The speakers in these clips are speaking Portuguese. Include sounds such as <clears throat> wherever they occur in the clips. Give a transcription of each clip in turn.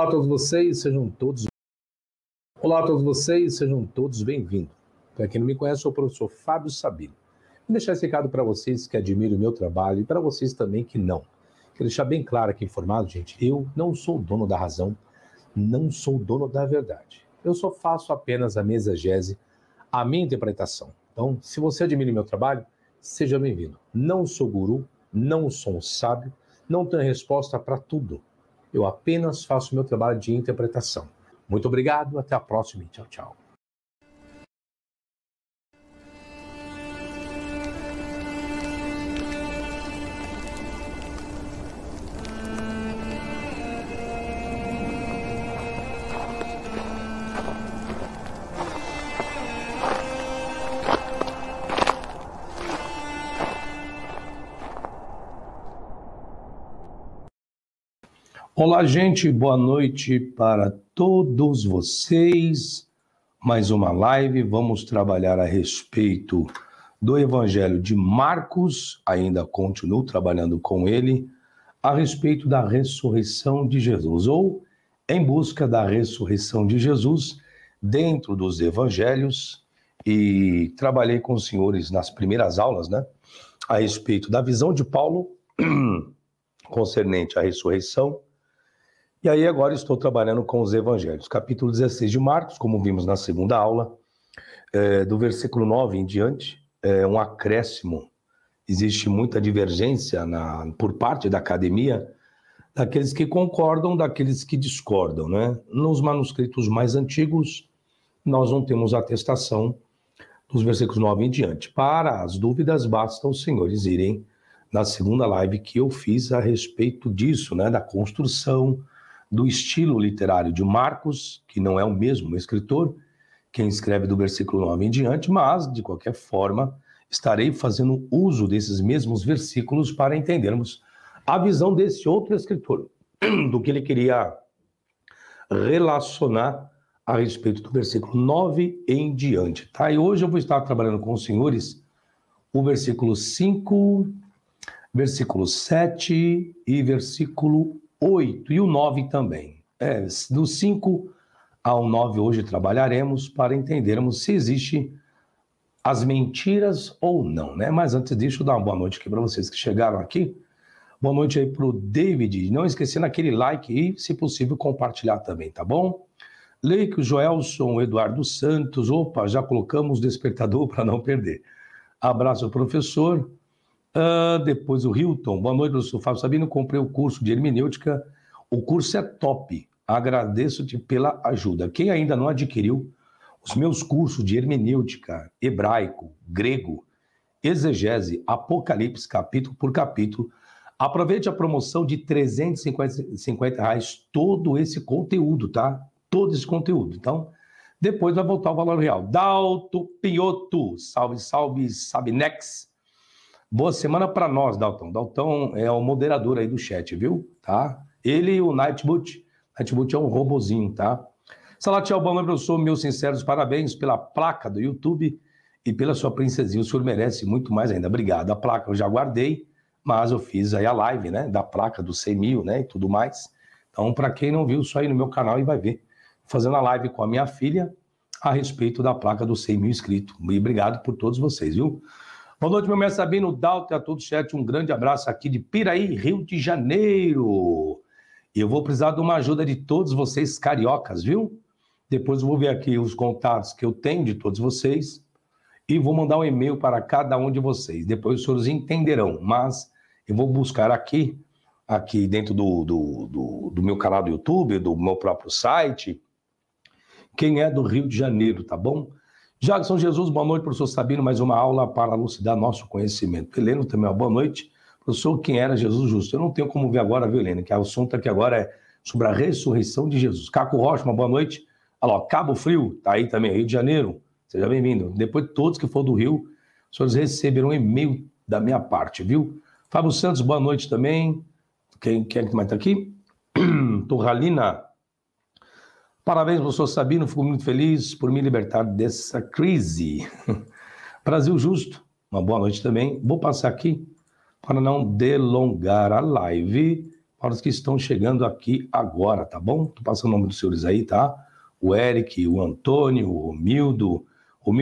Olá a todos vocês, sejam todos Olá a todos vocês, sejam todos bem-vindos. Para quem não me conhece, sou o professor Fábio Sabino. Vou deixar esse recado para vocês que admiram o meu trabalho e para vocês também que não. Quero deixar bem claro aqui informado, gente, eu não sou dono da razão, não sou dono da verdade. Eu só faço apenas a mesagese, a minha interpretação. Então, se você admira o meu trabalho, seja bem-vindo. Não sou guru, não sou um sábio, não tenho resposta para tudo. Eu apenas faço meu trabalho de interpretação. Muito obrigado, até a próxima e tchau, tchau. Olá, gente, boa noite para todos vocês. Mais uma live, vamos trabalhar a respeito do Evangelho de Marcos, ainda continuo trabalhando com ele, a respeito da ressurreição de Jesus, ou em busca da ressurreição de Jesus dentro dos Evangelhos, e trabalhei com os senhores nas primeiras aulas, né, a respeito da visão de Paulo <clears throat> concernente à ressurreição e aí agora estou trabalhando com os evangelhos. Capítulo 16 de Marcos, como vimos na segunda aula, é, do versículo 9 em diante, é um acréscimo. Existe muita divergência na, por parte da academia daqueles que concordam, daqueles que discordam. Né? Nos manuscritos mais antigos, nós não temos atestação dos versículos 9 em diante. Para as dúvidas, basta os senhores irem na segunda live que eu fiz a respeito disso, né? da construção do estilo literário de Marcos, que não é o mesmo escritor, quem escreve do versículo 9 em diante, mas, de qualquer forma, estarei fazendo uso desses mesmos versículos para entendermos a visão desse outro escritor, do que ele queria relacionar a respeito do versículo 9 em diante, tá? E hoje eu vou estar trabalhando com os senhores o versículo 5, versículo 7 e versículo 8 e o 9 também. É, do 5 ao 9 hoje trabalharemos para entendermos se existe as mentiras ou não, né? Mas antes disso, dar uma boa noite aqui para vocês que chegaram aqui. Boa noite aí para o David. Não esquecendo aquele like e, se possível, compartilhar também, tá bom? o Joelson, Eduardo Santos. Opa, já colocamos o despertador <laughs> para não perder. Abraço, professor. Uh, depois o Hilton. Boa noite, professor Fábio Sabino. Comprei o curso de hermenêutica. O curso é top. Agradeço-te pela ajuda. Quem ainda não adquiriu os meus cursos de hermenêutica, hebraico, grego, exegese, apocalipse, capítulo por capítulo, aproveite a promoção de 350 reais todo esse conteúdo, tá? Todo esse conteúdo. Então, depois vai voltar o valor real. Dalto Pinhoto, salve, salve, Sabinex. Boa semana para nós, Dalton. Dalton é o moderador aí do chat, viu? Tá? Ele e o Nightboot. Nightboot é um robozinho, tá? Salatiel, boa eu professor. Meus sinceros parabéns pela placa do YouTube e pela sua princesinha. O senhor merece muito mais ainda. Obrigado. A placa eu já guardei, mas eu fiz aí a live, né? Da placa do 100 mil, né? E tudo mais. Então, para quem não viu, só aí no meu canal e vai ver. Fazendo a live com a minha filha a respeito da placa do 100 mil inscritos. E obrigado por todos vocês, viu? Boa noite, meu mestre Sabino Dalton e a todo o chat. Um grande abraço aqui de Piraí, Rio de Janeiro. Eu vou precisar de uma ajuda de todos vocês cariocas, viu? Depois eu vou ver aqui os contatos que eu tenho de todos vocês e vou mandar um e-mail para cada um de vocês. Depois os senhores entenderão, mas eu vou buscar aqui, aqui dentro do, do, do, do meu canal do YouTube, do meu próprio site, quem é do Rio de Janeiro, tá bom? Jackson Jesus, boa noite, professor Sabino. Mais uma aula para elucidar nosso conhecimento. Helena também, boa noite. Professor, quem era Jesus Justo? Eu não tenho como ver agora, viu, Helena, que o assunto aqui agora é sobre a ressurreição de Jesus. Caco Rocha, uma boa noite. Olha lá, Cabo Frio, tá aí também, Rio de Janeiro. Seja bem-vindo. Depois, todos que for do Rio, os senhores receberam um e-mail da minha parte, viu? Fábio Santos, boa noite também. Quem, quem é que mais está aqui? <clears throat> Torralina Parabéns, professor Sabino, fico muito feliz por me libertar dessa crise. <laughs> Brasil Justo, uma boa noite também. Vou passar aqui para não delongar a live para os que estão chegando aqui agora, tá bom? Tô passando o nome dos senhores aí, tá? O Eric, o Antônio, o Mildo. O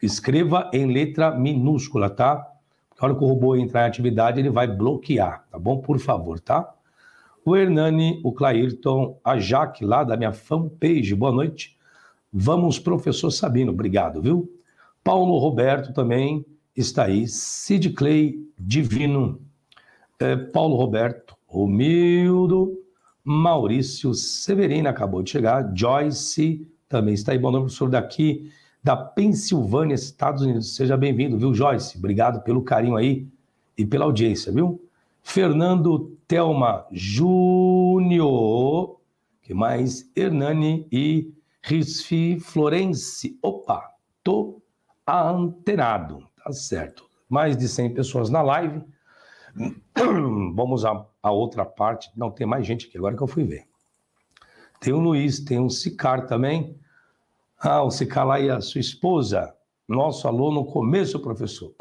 escreva em letra minúscula, tá? Porque a hora que o robô entrar em atividade, ele vai bloquear, tá bom? Por favor, tá? o Hernani, o Clairton, a Jaque, lá da minha fanpage. Boa noite. Vamos, professor Sabino, obrigado, viu? Paulo Roberto também está aí. Sid Clay, divino. É, Paulo Roberto, Romildo, Maurício Severino acabou de chegar. Joyce também está aí. Bom nome, professor daqui da Pensilvânia, Estados Unidos. Seja bem-vindo, viu, Joyce? Obrigado pelo carinho aí e pela audiência, viu? Fernando Telma Júnior, que mais? Hernani e Risfi Florence. Opa, tô antenado, tá certo. Mais de 100 pessoas na live. <clears throat> Vamos à, outra parte. Não, tem mais gente aqui agora que eu fui ver. Tem o Luiz, tem o Sicar também. Ah, o Sicar lá e a sua esposa. Nosso aluno, começo, professor.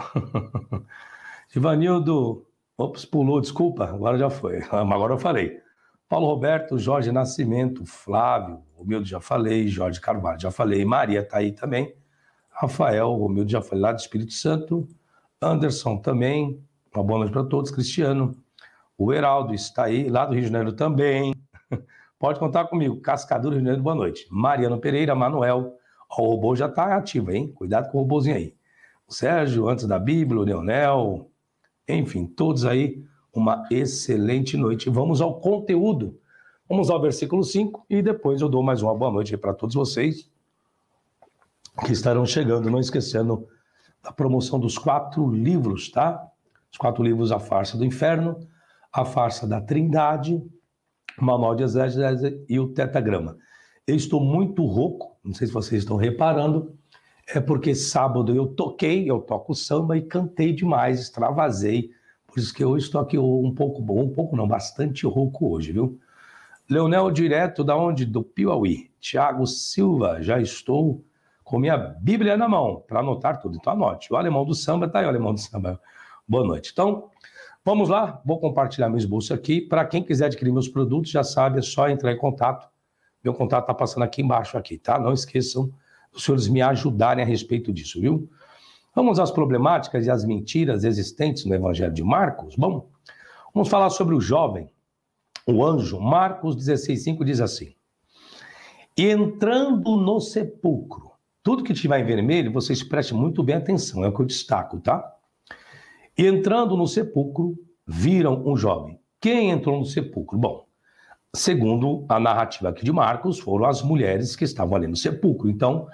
<laughs> Ivanildo Ops, pulou, desculpa, agora já foi. <laughs> Agora eu falei. Paulo Roberto, Jorge Nascimento, Flávio, Romildo já falei, Jorge Carvalho já falei, Maria está aí também, Rafael, Romildo já falei lá do Espírito Santo, Anderson também, uma boa noite para todos, Cristiano, o Heraldo está aí, lá do Rio de Janeiro também, <laughs> pode contar comigo, Cascadura Rio de Janeiro, boa noite, Mariano Pereira, Manuel, o robô já está ativo, hein, cuidado com o robôzinho aí, o Sérgio, antes da Bíblia, o Leonel, enfim, todos aí, uma excelente noite. Vamos ao conteúdo. Vamos ao versículo 5 e depois eu dou mais uma boa noite para todos vocês que estarão chegando, não esquecendo da promoção dos quatro livros, tá? Os quatro livros A Farsa do Inferno, A Farsa da Trindade, Manual de Exército e o Tetagrama. Eu estou muito rouco, não sei se vocês estão reparando, é porque sábado eu toquei, eu toco samba e cantei demais, extravasei. Por isso que eu estou aqui um pouco bom, um pouco não, bastante rouco hoje, viu? Leonel, direto da onde? Do Piauí. Tiago Silva, já estou com minha Bíblia na mão para anotar tudo. Então anote. O alemão do samba tá aí, o alemão do samba. Boa noite. Então, vamos lá. Vou compartilhar meu bolsos aqui. Para quem quiser adquirir meus produtos, já sabe, é só entrar em contato. Meu contato tá passando aqui embaixo aqui, tá? Não esqueçam os senhores me ajudarem a respeito disso, viu? Vamos às problemáticas e às mentiras existentes no Evangelho de Marcos? Bom, vamos falar sobre o jovem, o anjo. Marcos 16,5 diz assim: Entrando no sepulcro, tudo que tiver em vermelho, vocês prestem muito bem atenção, é o que eu destaco, tá? Entrando no sepulcro, viram um jovem. Quem entrou no sepulcro? Bom, segundo a narrativa aqui de Marcos, foram as mulheres que estavam ali no sepulcro. Então,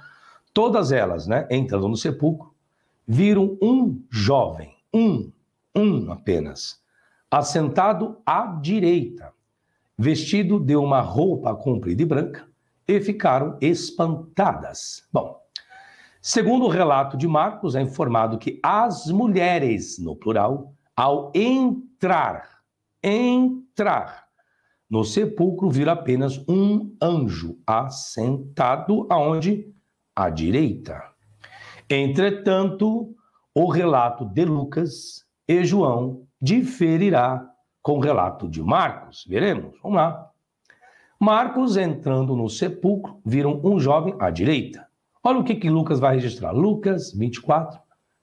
todas elas, né, entrando no sepulcro, viram um jovem, um, um apenas, assentado à direita, vestido de uma roupa comprida e branca, e ficaram espantadas. Bom, segundo o relato de Marcos, é informado que as mulheres, no plural, ao entrar, entrar no sepulcro vira apenas um anjo assentado aonde? À direita. Entretanto, o relato de Lucas e João diferirá com o relato de Marcos. Veremos, vamos lá. Marcos, entrando no sepulcro, viram um jovem à direita. Olha o que, que Lucas vai registrar. Lucas 24,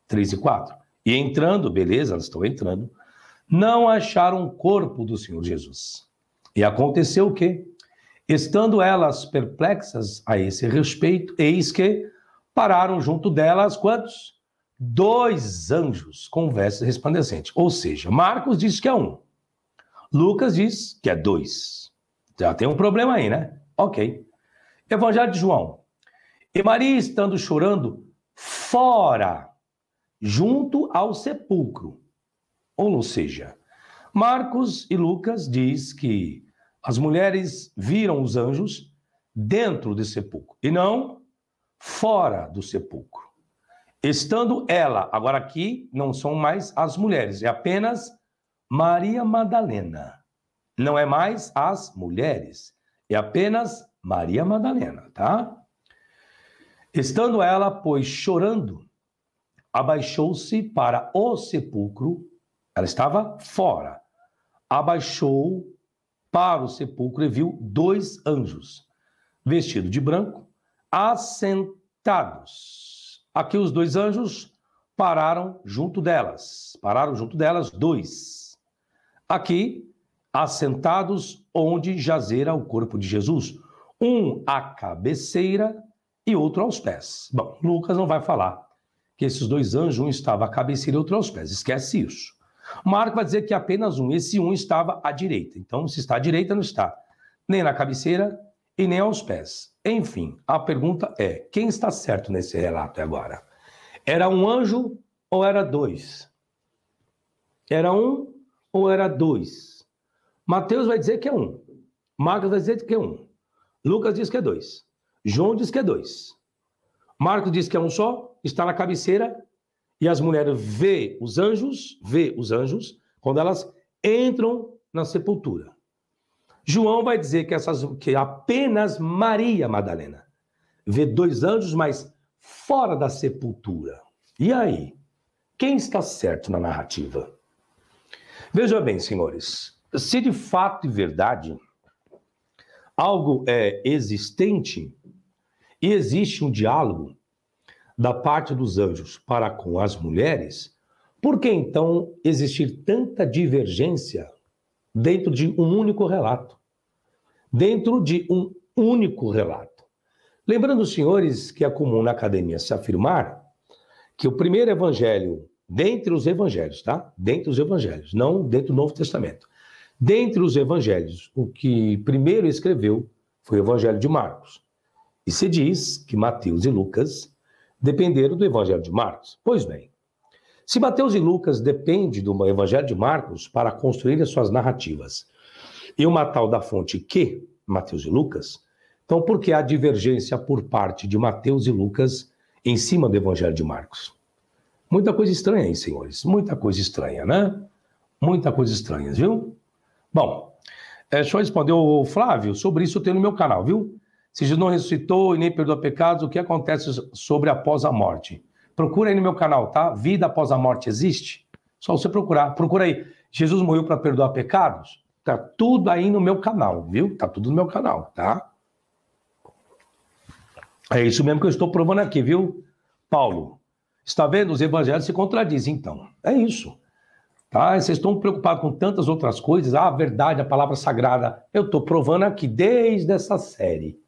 3 e 4. E entrando, beleza, elas estão entrando, não acharam o corpo do Senhor Jesus. E aconteceu o quê? Estando elas perplexas a esse respeito, eis que pararam junto delas quantos? Dois anjos com vestes resplandecentes. Ou seja, Marcos diz que é um, Lucas diz que é dois. Já tem um problema aí, né? Ok. Evangelho de João. E Maria, estando chorando, fora, junto ao sepulcro. Ou, ou seja, Marcos e Lucas diz que as mulheres viram os anjos dentro do sepulcro e não fora do sepulcro. Estando ela, agora aqui não são mais as mulheres, é apenas Maria Madalena. Não é mais as mulheres, é apenas Maria Madalena, tá? Estando ela, pois, chorando, abaixou-se para o sepulcro, ela estava fora, abaixou para o sepulcro viu dois anjos, vestidos de branco, assentados. Aqui os dois anjos pararam junto delas. Pararam junto delas dois. Aqui, assentados onde jazera o corpo de Jesus, um à cabeceira e outro aos pés. Bom, Lucas não vai falar que esses dois anjos, um estava à cabeceira e outro aos pés. Esquece isso. Marco vai dizer que apenas um, esse um estava à direita. Então, se está à direita, não está. Nem na cabeceira e nem aos pés. Enfim, a pergunta é: quem está certo nesse relato agora? Era um anjo ou era dois? Era um ou era dois? Mateus vai dizer que é um. Marcos vai dizer que é um. Lucas diz que é dois. João diz que é dois. Marcos diz que é um só, está na cabeceira e as mulheres vê os anjos, vê os anjos, quando elas entram na sepultura. João vai dizer que, essas, que apenas Maria Madalena vê dois anjos, mas fora da sepultura. E aí? Quem está certo na narrativa? Veja bem, senhores, se de fato e verdade algo é existente e existe um diálogo, da parte dos anjos para com as mulheres, por que então existir tanta divergência dentro de um único relato? Dentro de um único relato. Lembrando, senhores, que é comum na academia se afirmar que o primeiro evangelho, dentre os evangelhos, tá? Dentre os evangelhos, não dentro do Novo Testamento. Dentre os evangelhos, o que primeiro escreveu foi o evangelho de Marcos. E se diz que Mateus e Lucas dependeram do Evangelho de Marcos. Pois bem, se Mateus e Lucas dependem do Evangelho de Marcos para as suas narrativas, e uma tal da fonte que Mateus e Lucas, então por que há divergência por parte de Mateus e Lucas em cima do Evangelho de Marcos? Muita coisa estranha aí, senhores. Muita coisa estranha, né? Muita coisa estranha, viu? Bom, é, deixa eu responder o Flávio. Sobre isso eu tenho no meu canal, viu? Se Jesus não ressuscitou e nem perdoa pecados, o que acontece sobre após a morte? Procura aí no meu canal, tá? Vida após a morte existe? Só você procurar. Procura aí. Jesus morreu para perdoar pecados? Tá tudo aí no meu canal, viu? Tá tudo no meu canal, tá? É isso mesmo que eu estou provando aqui, viu? Paulo, está vendo? Os evangelhos se contradizem, então. É isso. Tá? Vocês estão preocupados com tantas outras coisas. Ah, a verdade, a palavra sagrada. Eu estou provando aqui desde essa série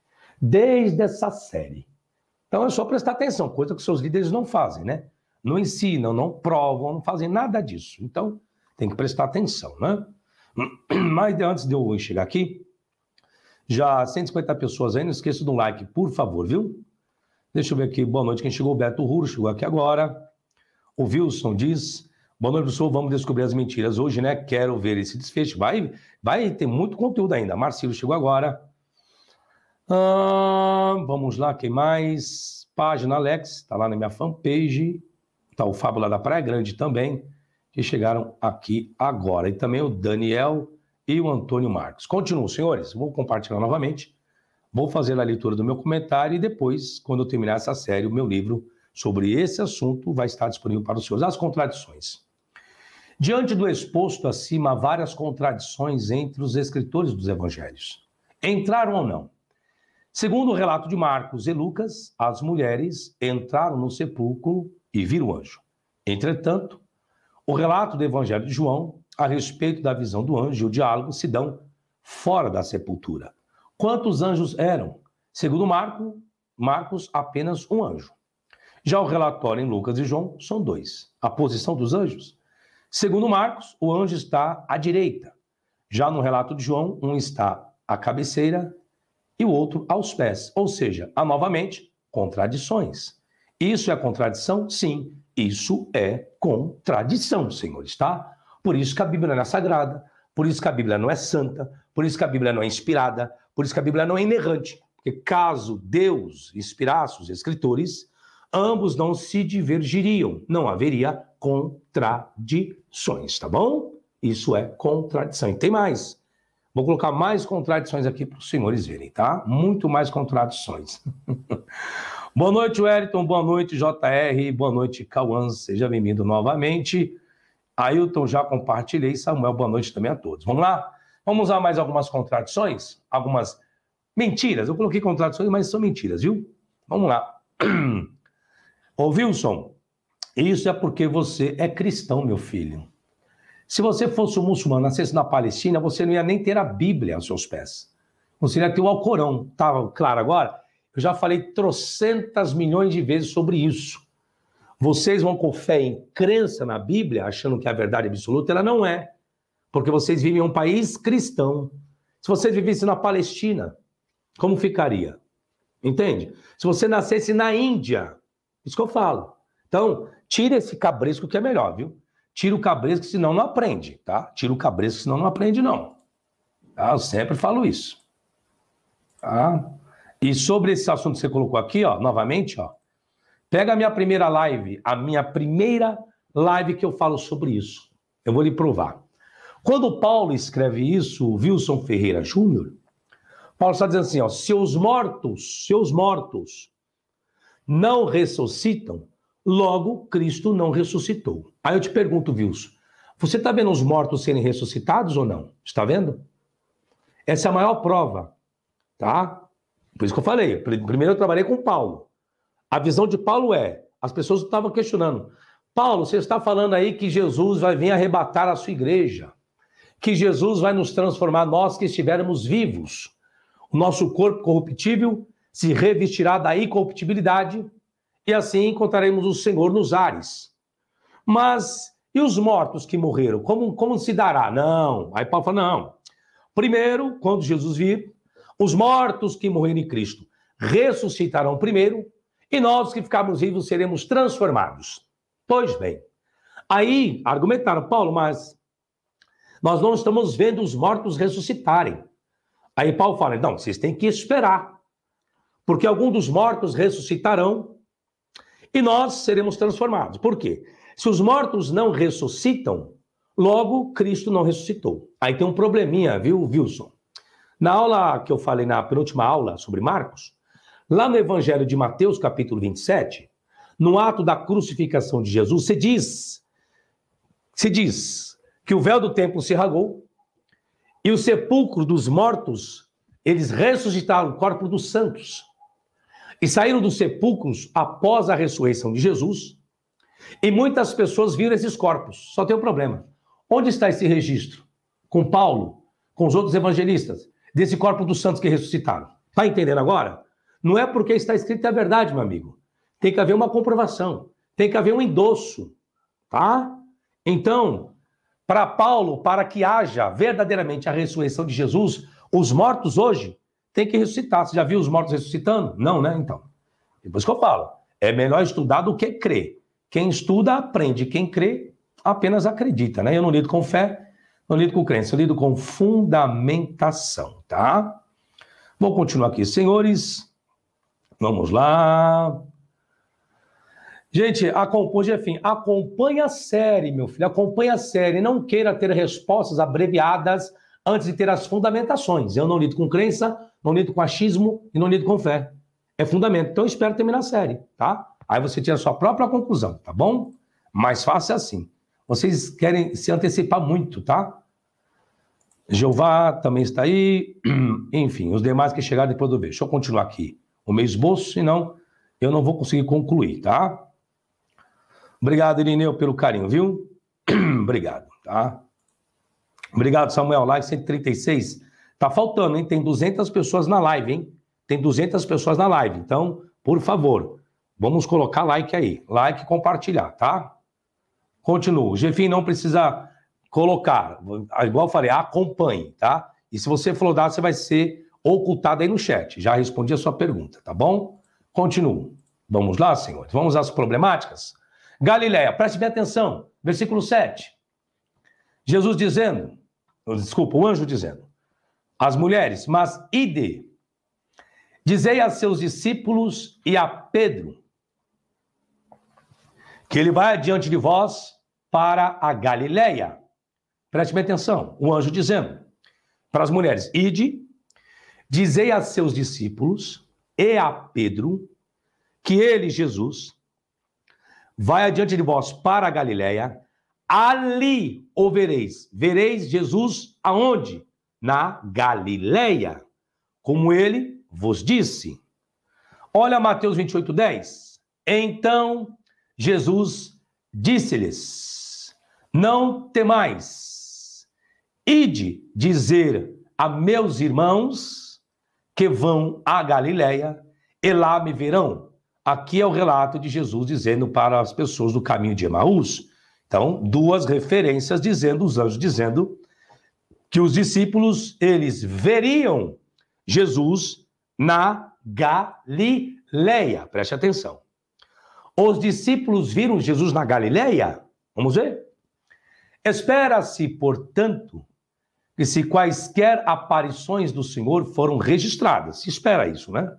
desde essa série. Então é só prestar atenção, coisa que seus líderes não fazem, né? Não ensinam, não provam, não fazem nada disso. Então tem que prestar atenção, né? <clears throat> Mas antes de eu chegar aqui, já 150 pessoas aí, não esqueça do like, por favor, viu? Deixa eu ver aqui, boa noite, quem chegou? Beto Ruro chegou aqui agora. O Wilson diz, boa noite, professor, vamos descobrir as mentiras hoje, né? Quero ver esse desfecho. Vai, vai ter muito conteúdo ainda. Marcelo chegou agora. Ah, vamos lá, quem mais? Página Alex, está lá na minha fanpage. Está o Fábio lá da Praia Grande também, que chegaram aqui agora. E também o Daniel e o Antônio Marcos. Continuo, senhores. Vou compartilhar novamente. Vou fazer a leitura do meu comentário e depois, quando eu terminar essa série, o meu livro sobre esse assunto vai estar disponível para os senhores. As contradições. Diante do exposto acima, há várias contradições entre os escritores dos evangelhos. Entraram ou não? Segundo o relato de Marcos e Lucas, as mulheres entraram no sepulcro e viram o anjo. Entretanto, o relato do Evangelho de João a respeito da visão do anjo e o diálogo se dão fora da sepultura. Quantos anjos eram? Segundo Marco, Marcos, apenas um anjo. Já o relatório em Lucas e João são dois. A posição dos anjos? Segundo Marcos, o anjo está à direita. Já no relato de João, um está à cabeceira e o outro aos pés. Ou seja, há novamente contradições. Isso é contradição? Sim, isso é contradição, senhores, tá? Por isso que a Bíblia não é sagrada, por isso que a Bíblia não é santa, por isso que a Bíblia não é inspirada, por isso que a Bíblia não é inerrante. Porque caso Deus inspirasse os escritores, ambos não se divergiriam, não haveria contradições, tá bom? Isso é contradição. E tem mais. Vou colocar mais contradições aqui para os senhores verem, tá? Muito mais contradições. <laughs> boa noite, Wellington. Boa noite, JR. Boa noite, Cauã. Seja bem-vindo novamente. Ailton, já compartilhei. Samuel, boa noite também a todos. Vamos lá? Vamos usar mais algumas contradições? Algumas mentiras. Eu coloquei contradições, mas são mentiras, viu? Vamos lá. <clears throat> Ô, Wilson, isso é porque você é cristão, meu filho. Se você fosse um muçulmano, nascesse na Palestina, você não ia nem ter a Bíblia aos seus pés. Você ia ter o Alcorão. Tá claro agora? Eu já falei trocentas milhões de vezes sobre isso. Vocês vão com fé em crença na Bíblia, achando que é a verdade absoluta, ela não é. Porque vocês vivem em um país cristão. Se vocês vivessem na Palestina, como ficaria? Entende? Se você nascesse na Índia, isso que eu falo. Então, tira esse cabresco que é melhor, viu? Tira o que senão não aprende, tá? Tira o cabresto, senão não aprende, não. Tá? Eu sempre falo isso. Tá? E sobre esse assunto que você colocou aqui, ó, novamente, ó. Pega a minha primeira live, a minha primeira live que eu falo sobre isso. Eu vou lhe provar. Quando Paulo escreve isso, Wilson Ferreira Júnior, Paulo está dizendo assim, ó, se os mortos, se os mortos não ressuscitam, Logo, Cristo não ressuscitou. Aí eu te pergunto, Wilson, você está vendo os mortos serem ressuscitados ou não? Está vendo? Essa é a maior prova, tá? Por isso que eu falei. Primeiro eu trabalhei com Paulo. A visão de Paulo é: as pessoas estavam questionando. Paulo, você está falando aí que Jesus vai vir arrebatar a sua igreja, que Jesus vai nos transformar, nós que estivermos vivos. O nosso corpo corruptível se revestirá da incorruptibilidade e assim encontraremos o Senhor nos ares. Mas e os mortos que morreram? Como, como se dará? Não. Aí Paulo fala: não. Primeiro, quando Jesus vir, os mortos que morreram em Cristo ressuscitarão primeiro, e nós que ficarmos vivos seremos transformados. Pois bem, aí argumentaram, Paulo, mas nós não estamos vendo os mortos ressuscitarem. Aí Paulo fala: não, vocês têm que esperar, porque algum dos mortos ressuscitarão e nós seremos transformados. Por quê? Se os mortos não ressuscitam, logo Cristo não ressuscitou. Aí tem um probleminha, viu, Wilson? Na aula que eu falei na penúltima aula sobre Marcos, lá no Evangelho de Mateus, capítulo 27, no ato da crucificação de Jesus, se diz, se diz que o véu do templo se rasgou e o sepulcro dos mortos, eles ressuscitaram o corpo dos santos e saíram dos sepulcros após a ressurreição de Jesus, e muitas pessoas viram esses corpos. Só tem um problema. Onde está esse registro? Com Paulo, com os outros evangelistas, desse corpo dos santos que ressuscitaram. Está entendendo agora? Não é porque está escrito a é verdade, meu amigo. Tem que haver uma comprovação, tem que haver um endosso, tá? Então, para Paulo, para que haja verdadeiramente a ressurreição de Jesus, os mortos hoje tem que ressuscitar. Você já viu os mortos ressuscitando? Não, né? Então, depois é que eu falo, é melhor estudar do que crer. Quem estuda, aprende. Quem crê, apenas acredita, né? Eu não lido com fé, não lido com crença, eu lido com fundamentação, tá? Vou continuar aqui, senhores. Vamos lá. Gente, acompanha, enfim, é acompanha a série, meu filho, acompanha a série. Não queira ter respostas abreviadas antes de ter as fundamentações. Eu não lido com crença, não lido com achismo e não lido com fé. É fundamento. Então eu espero terminar a série, tá? Aí você tira a sua própria conclusão, tá bom? Mais fácil é assim. Vocês querem se antecipar muito, tá? Jeová também está aí, <clears throat> enfim, os demais que chegaram depois do beijo. Deixa eu continuar aqui o meu esboço, senão eu não vou conseguir concluir, tá? Obrigado, Irineu, pelo carinho, viu? <clears throat> Obrigado, tá? Obrigado, Samuel. Like 136. Tá faltando, hein? Tem 200 pessoas na live, hein? Tem 200 pessoas na live. Então, por favor, vamos colocar like aí. Like e compartilhar, tá? Continuo. O não precisa colocar. Igual eu falei, acompanhe, tá? E se você for dar, você vai ser ocultado aí no chat. Já respondi a sua pergunta, tá bom? Continuo. Vamos lá, senhores? Vamos às problemáticas? Galileia, preste bem atenção. Versículo 7. Jesus dizendo, desculpa, o anjo dizendo as mulheres. Mas ide, dizei a seus discípulos e a Pedro que ele vai adiante de vós para a Galileia. Preste bem atenção, o anjo dizendo para as mulheres: Ide, dizei a seus discípulos e a Pedro que ele, Jesus, vai adiante de vós para a Galileia, ali o vereis. Vereis Jesus aonde? na Galileia, como ele vos disse. Olha Mateus 28, 10. Então Jesus disse-lhes: Não temais, ide dizer a meus irmãos que vão à Galileia e lá me verão. Aqui é o relato de Jesus dizendo para as pessoas do caminho de Emaús. Então, duas referências dizendo, os anjos dizendo que os discípulos eles veriam Jesus na Galileia. Preste atenção. Os discípulos viram Jesus na Galileia? Vamos ver? Espera-se, portanto, que se quaisquer aparições do Senhor foram registradas, se espera isso, né?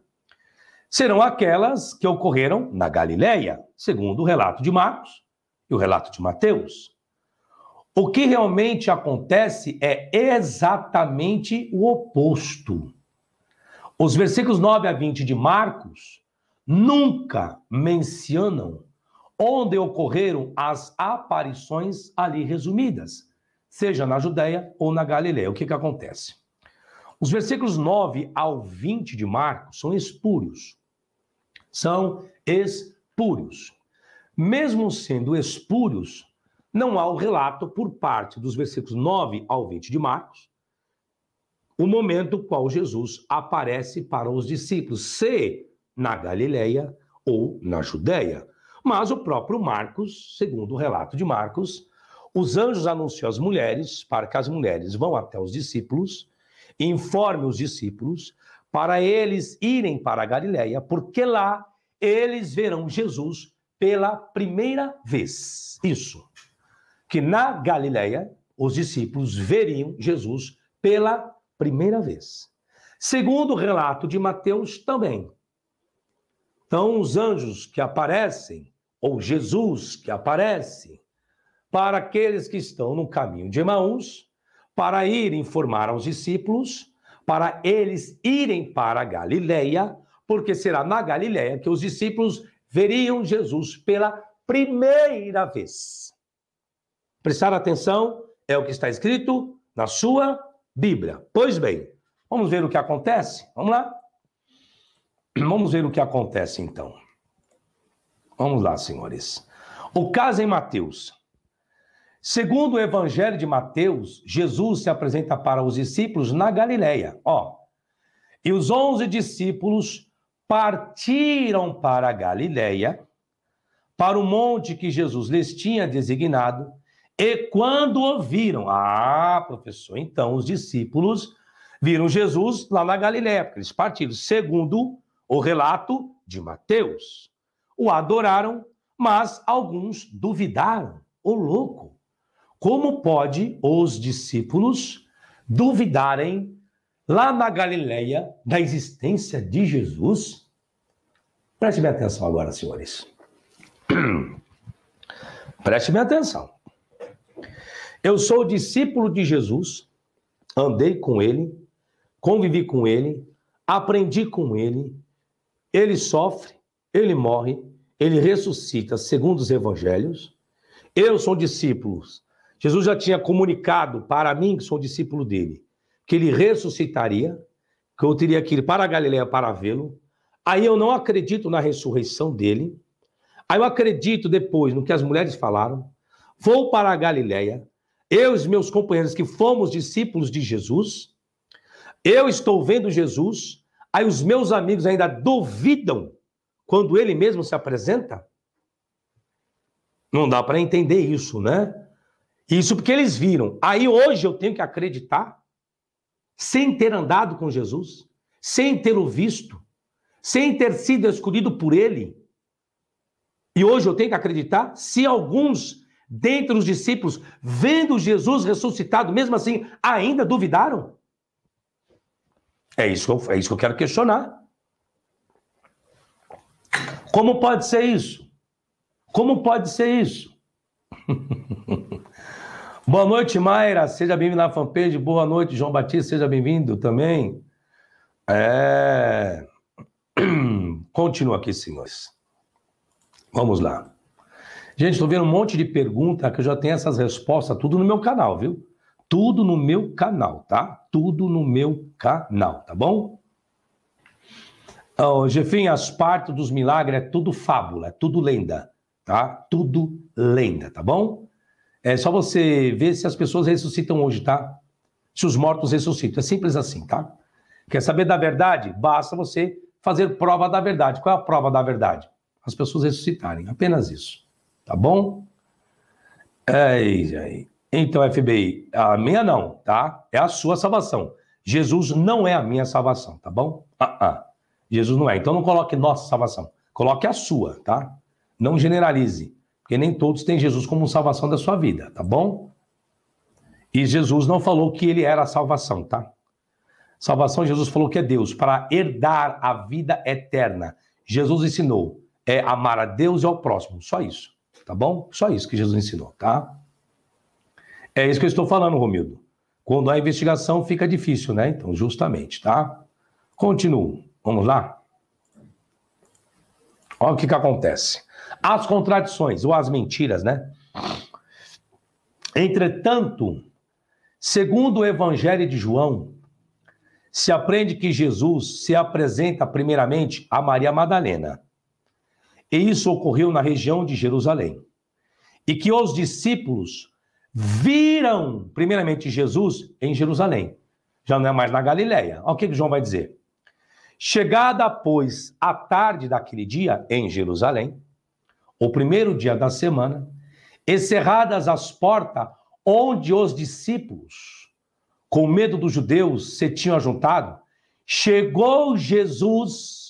Serão aquelas que ocorreram na Galileia, segundo o relato de Marcos e o relato de Mateus. O que realmente acontece é exatamente o oposto. Os versículos 9 a 20 de Marcos nunca mencionam onde ocorreram as aparições ali resumidas, seja na Judéia ou na Galiléia. O que, que acontece? Os versículos 9 ao 20 de Marcos são espúrios. São espúrios. Mesmo sendo espúrios, não há o relato por parte dos versículos 9 ao 20 de Marcos, o momento qual Jesus aparece para os discípulos, se na Galileia ou na Judéia. Mas o próprio Marcos, segundo o relato de Marcos, os anjos anunciam às mulheres para que as mulheres vão até os discípulos, informem os discípulos para eles irem para a Galileia, porque lá eles verão Jesus pela primeira vez. Isso que na Galileia os discípulos veriam Jesus pela primeira vez. Segundo o relato de Mateus também. Então, os anjos que aparecem, ou Jesus que aparece, para aqueles que estão no caminho de Emaús, para ir informar aos discípulos, para eles irem para a Galileia, porque será na Galileia que os discípulos veriam Jesus pela primeira vez. Prestar atenção é o que está escrito na sua Bíblia. Pois bem, vamos ver o que acontece? Vamos lá? Vamos ver o que acontece então. Vamos lá, senhores. O caso em Mateus. Segundo o Evangelho de Mateus, Jesus se apresenta para os discípulos na Galileia. Ó, e os onze discípulos partiram para a Galileia, para o monte que Jesus lhes tinha designado, e quando ouviram, ah, professor, então os discípulos viram Jesus lá na Galiléia, porque eles partiram, segundo o relato de Mateus. O adoraram, mas alguns duvidaram. Ô oh, louco! Como pode os discípulos duvidarem lá na Galileia da existência de Jesus? Preste minha atenção agora, senhores. <clears throat> Preste minha atenção. Eu sou discípulo de Jesus, andei com ele, convivi com ele, aprendi com ele. Ele sofre, ele morre, ele ressuscita, segundo os evangelhos. Eu sou discípulo. Jesus já tinha comunicado para mim, que sou discípulo dele, que ele ressuscitaria, que eu teria que ir para a Galiléia para vê-lo. Aí eu não acredito na ressurreição dele. Aí eu acredito depois no que as mulheres falaram. Vou para a Galiléia, eu e os meus companheiros que fomos discípulos de Jesus, eu estou vendo Jesus, aí os meus amigos ainda duvidam quando ele mesmo se apresenta? Não dá para entender isso, né? Isso porque eles viram. Aí hoje eu tenho que acreditar, sem ter andado com Jesus, sem ter o visto, sem ter sido escolhido por ele. E hoje eu tenho que acreditar, se alguns dentre os discípulos, vendo Jesus ressuscitado, mesmo assim, ainda duvidaram? É isso, que eu, é isso que eu quero questionar. Como pode ser isso? Como pode ser isso? <laughs> Boa noite, Mayra. Seja bem-vindo na fanpage. Boa noite, João Batista. Seja bem-vindo também. É... <clears throat> Continua aqui, senhores. Vamos lá. Gente, estou vendo um monte de pergunta que eu já tenho essas respostas, tudo no meu canal, viu? Tudo no meu canal, tá? Tudo no meu canal, tá bom? Oh, Jefim, as partes dos milagres é tudo fábula, é tudo lenda, tá? Tudo lenda, tá bom? É só você ver se as pessoas ressuscitam hoje, tá? Se os mortos ressuscitam. É simples assim, tá? Quer saber da verdade? Basta você fazer prova da verdade. Qual é a prova da verdade? As pessoas ressuscitarem. Apenas isso. Tá bom? é isso aí Então, FBI, a minha não, tá? É a sua salvação. Jesus não é a minha salvação, tá bom? Ah, ah. Jesus não é. Então não coloque nossa salvação. Coloque a sua, tá? Não generalize. Porque nem todos têm Jesus como salvação da sua vida, tá bom? E Jesus não falou que ele era a salvação, tá? Salvação, Jesus falou que é Deus, para herdar a vida eterna. Jesus ensinou é amar a Deus e ao próximo, só isso tá bom? Só isso que Jesus ensinou, tá? É isso que eu estou falando, Romildo. Quando a investigação fica difícil, né? Então, justamente, tá? Continuo. Vamos lá? Olha o que, que acontece. As contradições ou as mentiras, né? Entretanto, segundo o Evangelho de João, se aprende que Jesus se apresenta primeiramente a Maria Madalena e isso ocorreu na região de Jerusalém. E que os discípulos viram, primeiramente, Jesus em Jerusalém. Já não é mais na Galiléia. Olha o que, que João vai dizer. Chegada, pois, a tarde daquele dia em Jerusalém, o primeiro dia da semana, encerradas as portas onde os discípulos, com medo dos judeus, se tinham juntado, chegou Jesus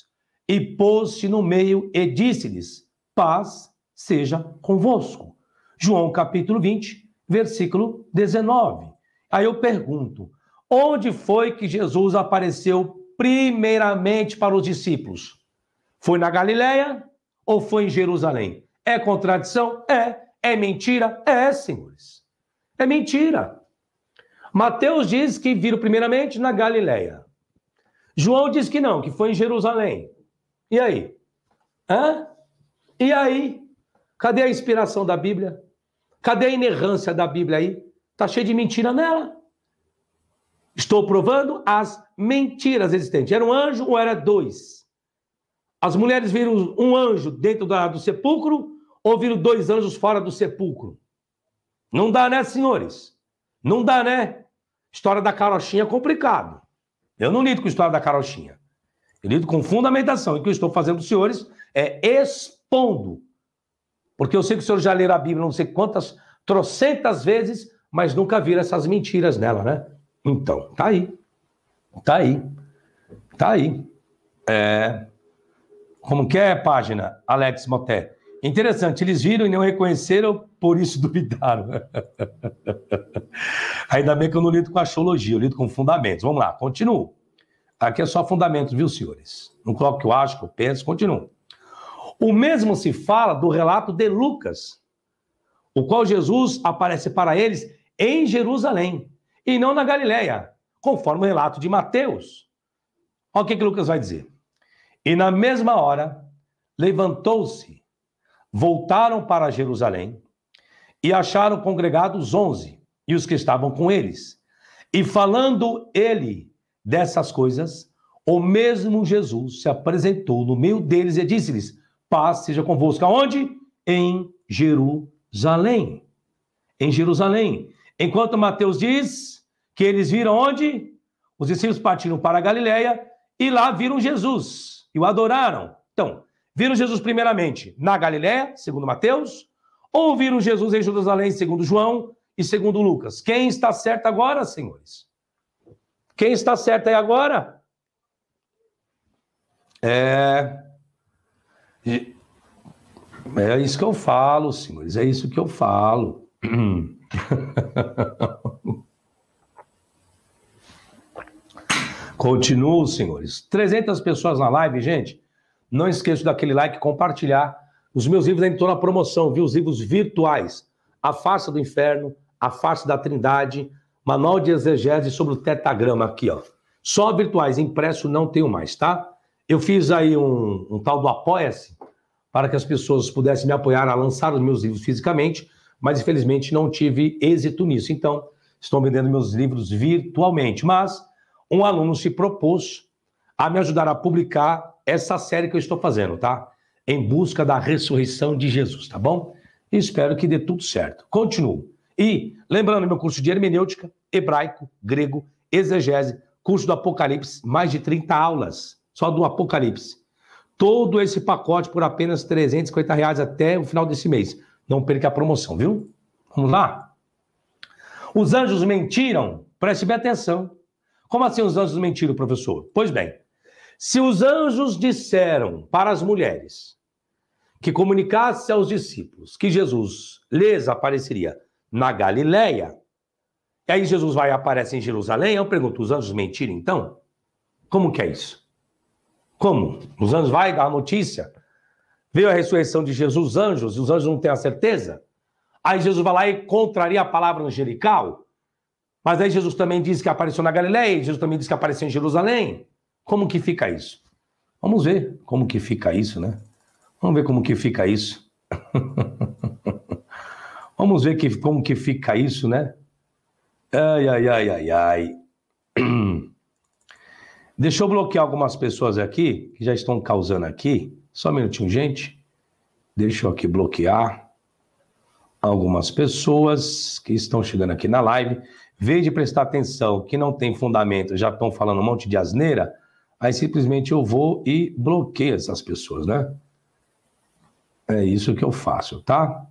e pôs-se no meio e disse-lhes: Paz seja convosco. João capítulo 20, versículo 19. Aí eu pergunto: onde foi que Jesus apareceu primeiramente para os discípulos? Foi na Galileia ou foi em Jerusalém? É contradição? É. É mentira? É, senhores. É mentira. Mateus diz que viram primeiramente na Galileia. João diz que não, que foi em Jerusalém. E aí? Hã? E aí? Cadê a inspiração da Bíblia? Cadê a inerrância da Bíblia aí? Tá cheio de mentira nela. Estou provando as mentiras existentes. Era um anjo ou era dois? As mulheres viram um anjo dentro da, do sepulcro ou viram dois anjos fora do sepulcro? Não dá, né, senhores? Não dá, né? História da carochinha é complicado. Eu não lido com história da carochinha. Eu lido com fundamentação. E o que eu estou fazendo senhores é expondo. Porque eu sei que o senhor já leu a Bíblia não sei quantas, trocentas vezes, mas nunca viram essas mentiras nela, né? Então, tá aí. Tá aí. Tá aí. É... Como que é a página, Alex Moté? Interessante, eles viram e não reconheceram, por isso <laughs> duvidaram. Ainda bem que eu não lido com astrologia, eu lido com fundamentos. Vamos lá, continuo. Tá, aqui é só fundamento, viu, senhores? Não coloco o que eu acho, que eu penso, continuo. O mesmo se fala do relato de Lucas, o qual Jesus aparece para eles em Jerusalém e não na Galiléia, conforme o relato de Mateus. Olha o que, que Lucas vai dizer. E na mesma hora, levantou-se, voltaram para Jerusalém e acharam congregados onze e os que estavam com eles. E falando ele dessas coisas, o mesmo Jesus se apresentou no meio deles e disse-lhes: Paz seja convosco. Aonde? Em Jerusalém. Em Jerusalém. Enquanto Mateus diz que eles viram onde? Os discípulos partiram para a Galiléia e lá viram Jesus e o adoraram. Então, viram Jesus primeiramente na Galiléia, segundo Mateus, ou viram Jesus em Jerusalém, segundo João e segundo Lucas. Quem está certo agora, senhores? Quem está certo aí agora? É. É isso que eu falo, senhores, é isso que eu falo. <laughs> Continuo, senhores. 300 pessoas na live, gente. Não esqueço daquele like, compartilhar. Os meus livros ainda estão na promoção, viu? Os livros virtuais. A Farsa do Inferno, A Farsa da Trindade, Manual de exegese sobre o tetagrama aqui, ó. Só virtuais, impresso não tenho mais, tá? Eu fiz aí um, um tal do Apoia-se, para que as pessoas pudessem me apoiar a lançar os meus livros fisicamente, mas infelizmente não tive êxito nisso. Então, estou vendendo meus livros virtualmente. Mas um aluno se propôs a me ajudar a publicar essa série que eu estou fazendo, tá? Em busca da ressurreição de Jesus, tá bom? espero que dê tudo certo. Continuo. E, lembrando, meu curso de hermenêutica, hebraico, grego, exegese, curso do Apocalipse, mais de 30 aulas, só do Apocalipse. Todo esse pacote por apenas 350 reais até o final desse mês. Não perca a promoção, viu? Vamos lá? Os anjos mentiram? Preste bem atenção. Como assim os anjos mentiram, professor? Pois bem, se os anjos disseram para as mulheres que comunicasse aos discípulos que Jesus lhes apareceria na Galileia. E aí Jesus vai e aparece em Jerusalém. Eu pergunto: os anjos mentiram então? Como que é isso? Como? Os anjos vai dar a notícia. Veio a ressurreição de Jesus, os anjos, e os anjos não têm a certeza. Aí Jesus vai lá e contraria a palavra angelical. Mas aí Jesus também diz que apareceu na Galileia, Jesus também diz que apareceu em Jerusalém. Como que fica isso? Vamos ver como que fica isso, né? Vamos ver como que fica isso. <laughs> Vamos ver que, como que fica isso, né? Ai, ai, ai, ai, ai. <clears throat> Deixa eu bloquear algumas pessoas aqui que já estão causando aqui. Só um minutinho, gente. Deixa eu aqui bloquear algumas pessoas que estão chegando aqui na live. Veja de prestar atenção que não tem fundamento, já estão falando um monte de asneira. Aí simplesmente eu vou e bloqueio essas pessoas, né? É isso que eu faço, tá?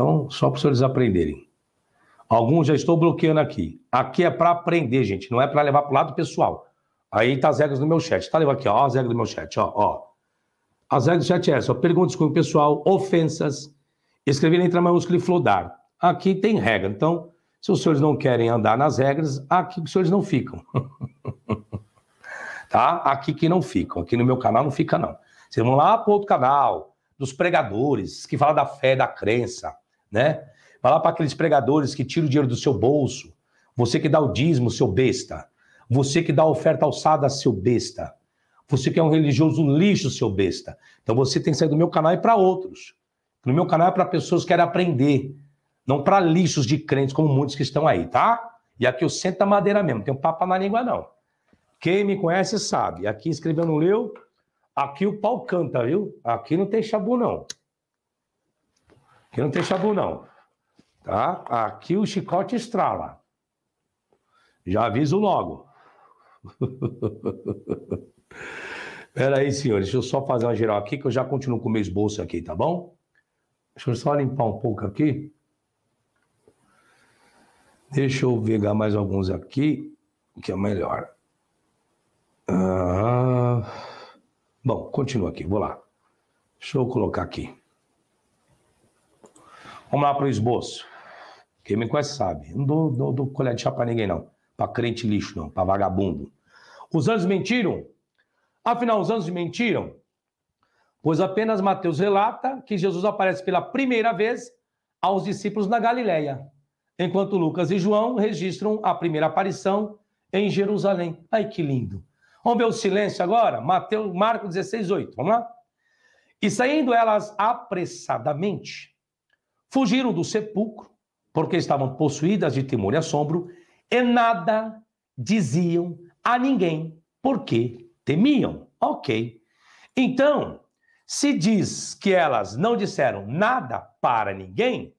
Então, só para vocês aprenderem. Alguns já estou bloqueando aqui. Aqui é para aprender, gente, não é para levar para o lado pessoal. Aí tá as regras do meu chat. Tá levando aqui, ó, as regras do meu chat, ó, ó. As regras do chat é essa, perguntas com o pessoal, ofensas, escrever entre a maiúscula e flodar. Aqui tem regra. Então, se os senhores não querem andar nas regras, aqui os senhores não ficam. <laughs> tá? Aqui que não ficam. Aqui no meu canal não fica, não. Vocês vão lá para outro canal, dos pregadores, que fala da fé, da crença né? lá para aqueles pregadores que tiram o dinheiro do seu bolso, você que dá o dízimo, seu besta, você que dá a oferta alçada, seu besta, você que é um religioso lixo, seu besta. Então você tem que sair do meu canal e para outros. No meu canal é para pessoas que querem aprender, não para lixos de crentes como muitos que estão aí, tá? E aqui eu sento a madeira mesmo, não tem um papo na língua não. Quem me conhece sabe, aqui escrevendo leu, aqui o pau canta, viu? Aqui não tem chabu não. Aqui não tem sabu, não. Tá? Aqui o chicote estrala. Já aviso logo. <laughs> Pera aí, senhores. Deixa eu só fazer uma geral aqui, que eu já continuo com o meu esboço aqui, tá bom? Deixa eu só limpar um pouco aqui. Deixa eu pegar mais alguns aqui, que é melhor. Ah, bom, continua aqui, vou lá. Deixa eu colocar aqui. Vamos lá para o esboço. Quem me conhece sabe. Não dou, dou, dou colher de chá para ninguém, não. Para crente lixo, não. Para vagabundo. Os anjos mentiram? Afinal, os anjos mentiram? Pois apenas Mateus relata que Jesus aparece pela primeira vez aos discípulos na Galileia, enquanto Lucas e João registram a primeira aparição em Jerusalém. Ai, que lindo. Vamos ver o silêncio agora? Mateus, Marcos 16, 8. Vamos lá? E saindo elas apressadamente, Fugiram do sepulcro, porque estavam possuídas de temor e assombro, e nada diziam a ninguém, porque temiam. Ok. Então, se diz que elas não disseram nada para ninguém,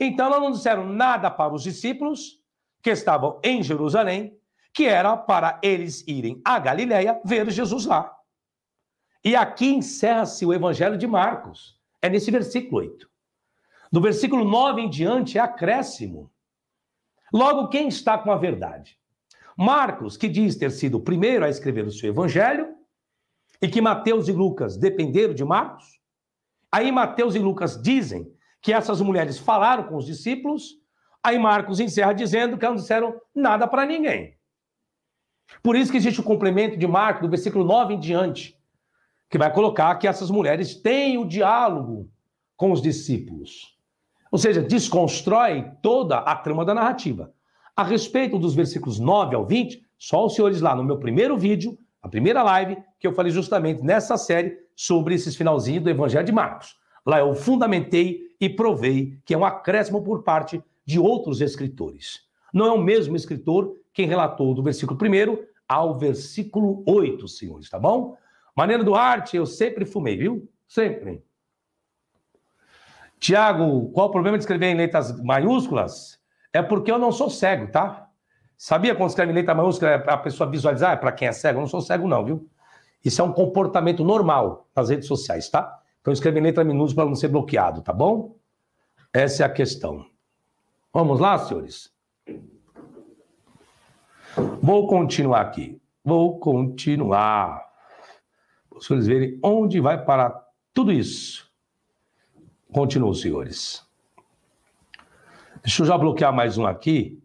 então elas não disseram nada para os discípulos que estavam em Jerusalém, que era para eles irem à Galiléia ver Jesus lá. E aqui encerra-se o Evangelho de Marcos. É nesse versículo 8. Do versículo 9 em diante é acréscimo. Logo, quem está com a verdade? Marcos, que diz ter sido o primeiro a escrever o seu evangelho, e que Mateus e Lucas dependeram de Marcos. Aí Mateus e Lucas dizem que essas mulheres falaram com os discípulos. Aí Marcos encerra dizendo que elas não disseram nada para ninguém. Por isso que existe o complemento de Marcos, do versículo 9 em diante, que vai colocar que essas mulheres têm o diálogo com os discípulos. Ou seja, desconstrói toda a trama da narrativa. A respeito dos versículos 9 ao 20, só os senhores lá no meu primeiro vídeo, a primeira live, que eu falei justamente nessa série sobre esses finalzinhos do Evangelho de Marcos. Lá eu fundamentei e provei que é um acréscimo por parte de outros escritores. Não é o mesmo escritor quem relatou do versículo 1 ao versículo 8, senhores, tá bom? Maneiro Duarte, eu sempre fumei, viu? Sempre. Tiago, qual o problema de escrever em letras maiúsculas? É porque eu não sou cego, tá? Sabia quando escreve em letra maiúscula é para a pessoa visualizar? É para quem é cego? Eu não sou cego, não, viu? Isso é um comportamento normal nas redes sociais, tá? Então escreve em letra minúscula para não ser bloqueado, tá bom? Essa é a questão. Vamos lá, senhores? Vou continuar aqui. Vou continuar. Para os senhores verem onde vai parar tudo isso. Continuo, senhores. Deixa eu já bloquear mais um aqui.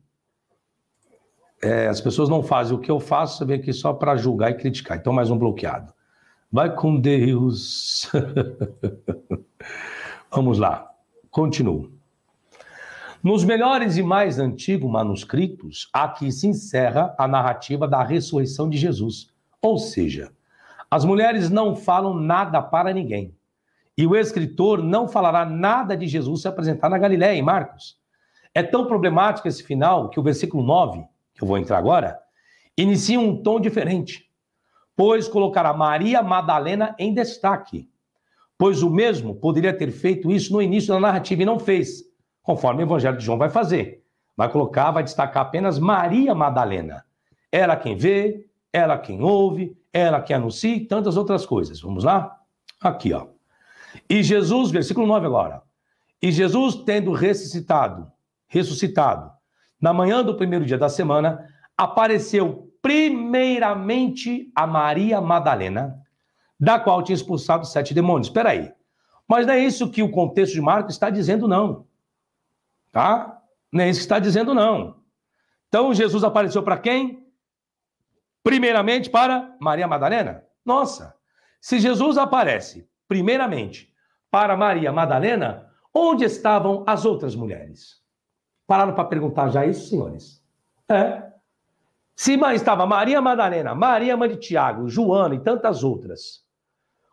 É, as pessoas não fazem o que eu faço, você vem aqui só para julgar e criticar. Então, mais um bloqueado. Vai com Deus. <laughs> Vamos lá. Continuo. Nos melhores e mais antigos manuscritos, aqui se encerra a narrativa da ressurreição de Jesus. Ou seja, as mulheres não falam nada para ninguém. E o escritor não falará nada de Jesus se apresentar na Galiléia, em Marcos. É tão problemático esse final que o versículo 9, que eu vou entrar agora, inicia um tom diferente, pois colocará Maria Madalena em destaque, pois o mesmo poderia ter feito isso no início da narrativa e não fez, conforme o Evangelho de João vai fazer. Vai colocar, vai destacar apenas Maria Madalena. Ela quem vê, ela quem ouve, ela quem anuncia e tantas outras coisas. Vamos lá? Aqui, ó. E Jesus, versículo 9 agora. E Jesus, tendo ressuscitado, ressuscitado, na manhã do primeiro dia da semana, apareceu primeiramente a Maria Madalena, da qual tinha expulsado sete demônios. Espera aí. Mas não é isso que o contexto de Marcos está dizendo, não. Tá? Não é isso que está dizendo, não. Então, Jesus apareceu para quem? Primeiramente para Maria Madalena. Nossa, se Jesus aparece Primeiramente, para Maria Madalena, onde estavam as outras mulheres? Pararam para perguntar já isso, senhores? É. Se estava Maria Madalena, Maria Mãe de Tiago, Joana e tantas outras,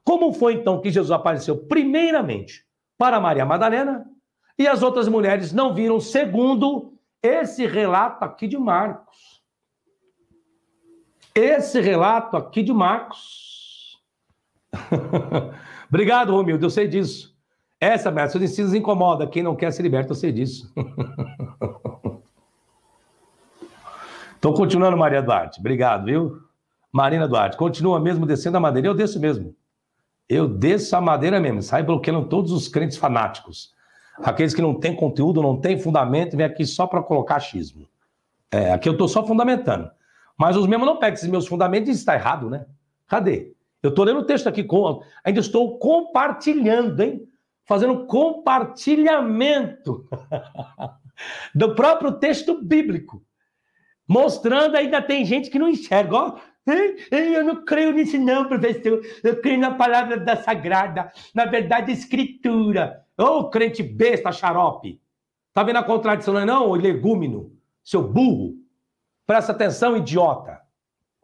como foi então que Jesus apareceu primeiramente para Maria Madalena e as outras mulheres não viram segundo esse relato aqui de Marcos? Esse relato aqui de Marcos. <laughs> Obrigado, Romildo, eu sei disso. Essa, Beto, seus ensinos incomoda. Quem não quer se liberta, eu sei disso. Estou <laughs> continuando, Maria Duarte. Obrigado, viu? Marina Duarte, continua mesmo descendo a madeira. Eu desço mesmo. Eu desço a madeira mesmo. Sai bloqueando todos os crentes fanáticos. Aqueles que não têm conteúdo, não têm fundamento, vem aqui só para colocar xismo. É, aqui eu estou só fundamentando. Mas os mesmos não pegam esses meus fundamentos e está errado, né? Cadê? Eu estou lendo o texto aqui, com, ainda estou compartilhando, hein? Fazendo compartilhamento <laughs> do próprio texto bíblico. Mostrando, ainda tem gente que não enxerga, ó. Eu não creio nisso, não, professor. Eu creio na palavra da sagrada, na verdade, escritura. Ô, oh, crente besta, xarope. Tá vendo a contradição, não é não, ô legúmino? Seu burro. Presta atenção, idiota.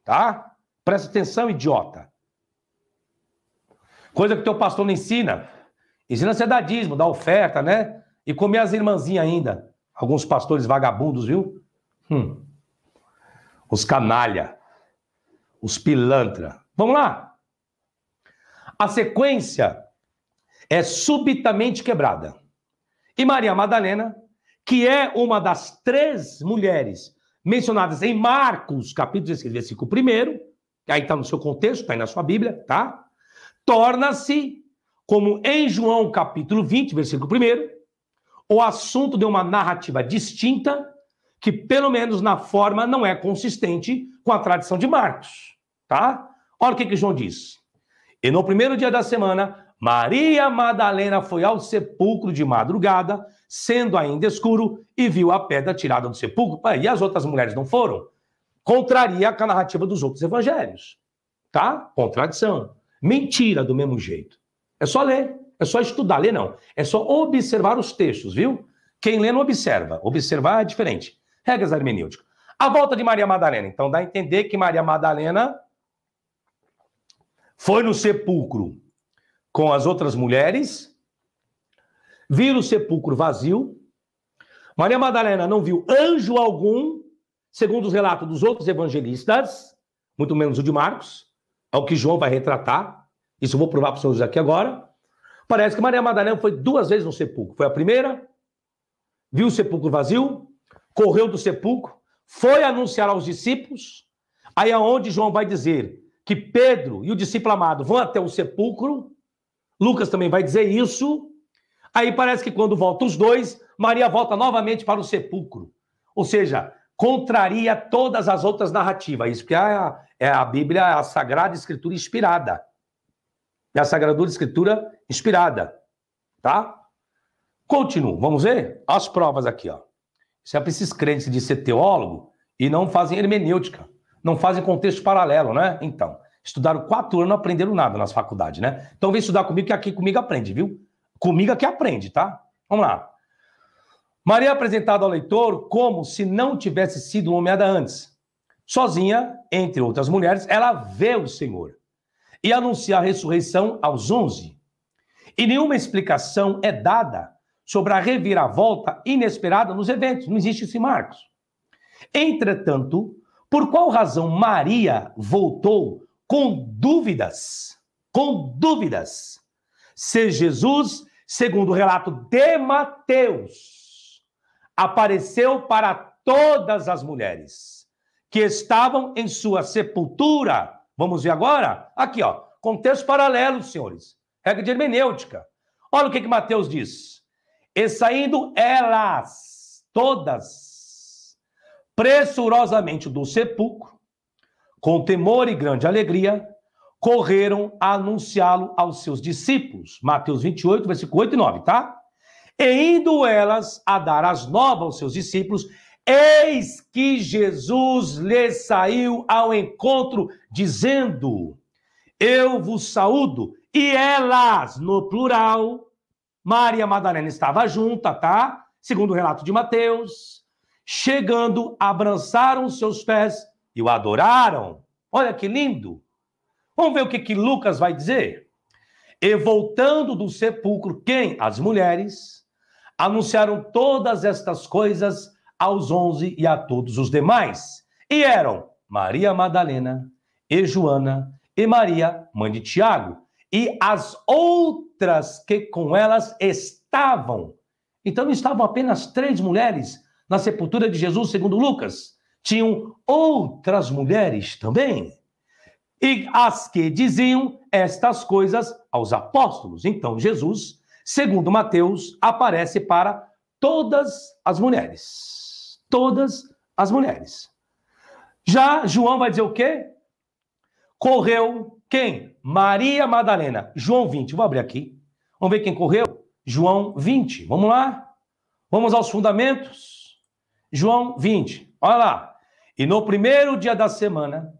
Tá? Presta atenção, idiota. Coisa que teu pastor não ensina. Ensina você dar dízimo, dar oferta, né? E comer as irmãzinhas ainda. Alguns pastores vagabundos, viu? Hum. Os canalha. Os pilantra. Vamos lá. A sequência é subitamente quebrada. E Maria Madalena, que é uma das três mulheres mencionadas em Marcos, capítulo 16, versículo 1, aí está no seu contexto, está aí na sua Bíblia, tá? torna-se, como em João capítulo 20, versículo 1, o assunto de uma narrativa distinta, que pelo menos na forma não é consistente com a tradição de Marcos, tá? Olha o que, que João diz. E no primeiro dia da semana, Maria Madalena foi ao sepulcro de madrugada, sendo ainda escuro, e viu a pedra tirada do sepulcro. E as outras mulheres não foram? Contraria a narrativa dos outros evangelhos, tá? Contradição. Mentira do mesmo jeito. É só ler, é só estudar. Ler não, é só observar os textos, viu? Quem lê não observa. Observar é diferente. Regras hermenêuticas. A volta de Maria Madalena. Então dá a entender que Maria Madalena foi no sepulcro com as outras mulheres, viu o sepulcro vazio. Maria Madalena não viu anjo algum, segundo os relatos dos outros evangelistas, muito menos o de Marcos é o que João vai retratar. Isso eu vou provar para senhor José aqui agora. Parece que Maria Madalena foi duas vezes no sepulcro. Foi a primeira, viu o sepulcro vazio, correu do sepulcro, foi anunciar aos discípulos. Aí é onde João vai dizer que Pedro e o discípulo amado vão até o sepulcro. Lucas também vai dizer isso. Aí parece que quando voltam os dois, Maria volta novamente para o sepulcro. Ou seja, contraria todas as outras narrativas. É isso que é a, é a Bíblia, a Sagrada Escritura inspirada. É a Sagrada Escritura inspirada, tá? Continuo, vamos ver? As provas aqui, ó. Isso é para esses crentes de ser teólogo e não fazem hermenêutica, não fazem contexto paralelo, né? Então, estudaram quatro anos, não aprenderam nada nas faculdades, né? Então vem estudar comigo, que aqui comigo aprende, viu? Comigo que aprende, tá? Vamos lá. Maria apresentada ao leitor como se não tivesse sido nomeada antes sozinha, entre outras mulheres, ela vê o Senhor e anuncia a ressurreição aos onze. E nenhuma explicação é dada sobre a reviravolta inesperada nos eventos, não existe esse Marcos. Entretanto, por qual razão Maria voltou com dúvidas? Com dúvidas. Se Jesus, segundo o relato de Mateus, apareceu para todas as mulheres que estavam em sua sepultura. Vamos ver agora? Aqui, ó. Contexto paralelo, senhores. Regra de hermenêutica. Olha o que, que Mateus diz. E saindo elas, todas, pressurosamente do sepulcro, com temor e grande alegria, correram a anunciá-lo aos seus discípulos. Mateus 28, versículo 8 e 9, tá? E indo elas a dar as novas aos seus discípulos, Eis que Jesus lhe saiu ao encontro, dizendo: Eu vos saúdo. E elas, no plural, Maria Madalena estava junta, tá? Segundo o relato de Mateus, chegando, abrançaram seus pés e o adoraram. Olha que lindo! Vamos ver o que, que Lucas vai dizer. E voltando do sepulcro, quem? As mulheres anunciaram todas estas coisas aos onze e a todos os demais. E eram Maria Madalena, e Joana, e Maria, mãe de Tiago, e as outras que com elas estavam. Então não estavam apenas três mulheres na sepultura de Jesus, segundo Lucas. Tinham outras mulheres também. E as que diziam estas coisas aos apóstolos. Então Jesus, segundo Mateus, aparece para todas as mulheres todas as mulheres. Já João vai dizer o quê? Correu quem? Maria Madalena. João 20. Vou abrir aqui. Vamos ver quem correu? João 20. Vamos lá? Vamos aos fundamentos. João 20. Olha lá. E no primeiro dia da semana,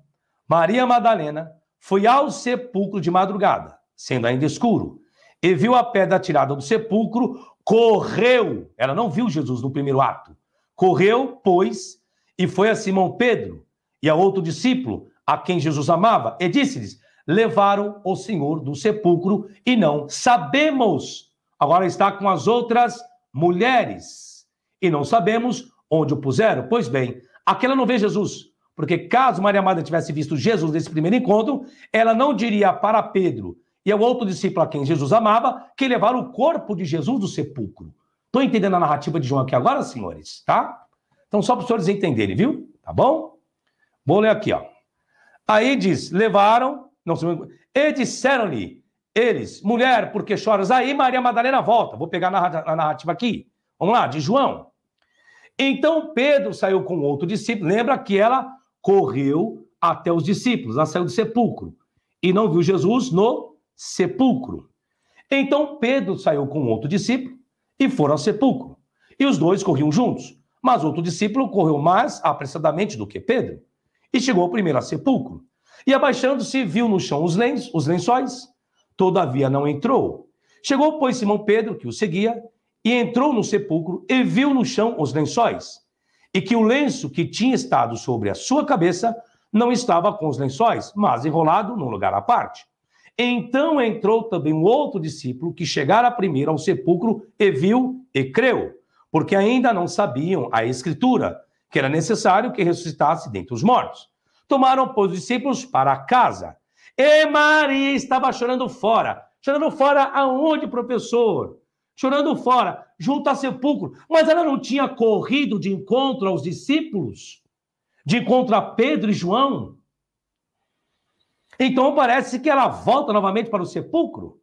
Maria Madalena foi ao sepulcro de madrugada, sendo ainda escuro, e viu a pedra tirada do sepulcro, correu. Ela não viu Jesus no primeiro ato. Correu, pois, e foi a Simão Pedro e a outro discípulo, a quem Jesus amava, e disse-lhes: Levaram o Senhor do sepulcro e não sabemos. Agora está com as outras mulheres e não sabemos onde o puseram. Pois bem, aquela não vê Jesus, porque caso Maria Amada tivesse visto Jesus nesse primeiro encontro, ela não diria para Pedro e ao outro discípulo a quem Jesus amava que levaram o corpo de Jesus do sepulcro. Estou entendendo a narrativa de João aqui agora, senhores, tá? Então, só para os senhores entenderem, viu? Tá bom? Vou ler aqui, ó. Aí diz: levaram, não e disseram-lhe eles, mulher, porque choras? Aí Maria Madalena volta. Vou pegar a narrativa aqui. Vamos lá, de João. Então Pedro saiu com outro discípulo. Lembra que ela correu até os discípulos, ela saiu do sepulcro e não viu Jesus no sepulcro. Então Pedro saiu com outro discípulo e foram ao sepulcro. E os dois corriam juntos, mas outro discípulo correu mais apressadamente do que Pedro, e chegou primeiro ao sepulcro. E abaixando-se, viu no chão os, lenços, os lençóis, todavia não entrou. Chegou, pois, Simão Pedro, que o seguia, e entrou no sepulcro e viu no chão os lençóis, e que o lenço que tinha estado sobre a sua cabeça não estava com os lençóis, mas enrolado num lugar à parte. Então entrou também um outro discípulo que chegara primeiro ao sepulcro e viu e creu, porque ainda não sabiam a escritura, que era necessário que ressuscitasse dentre os mortos. Tomaram, pois, os discípulos para casa. E Maria estava chorando fora. Chorando fora aonde, professor? Chorando fora, junto ao sepulcro. Mas ela não tinha corrido de encontro aos discípulos? De encontro a Pedro e João? Então parece que ela volta novamente para o sepulcro.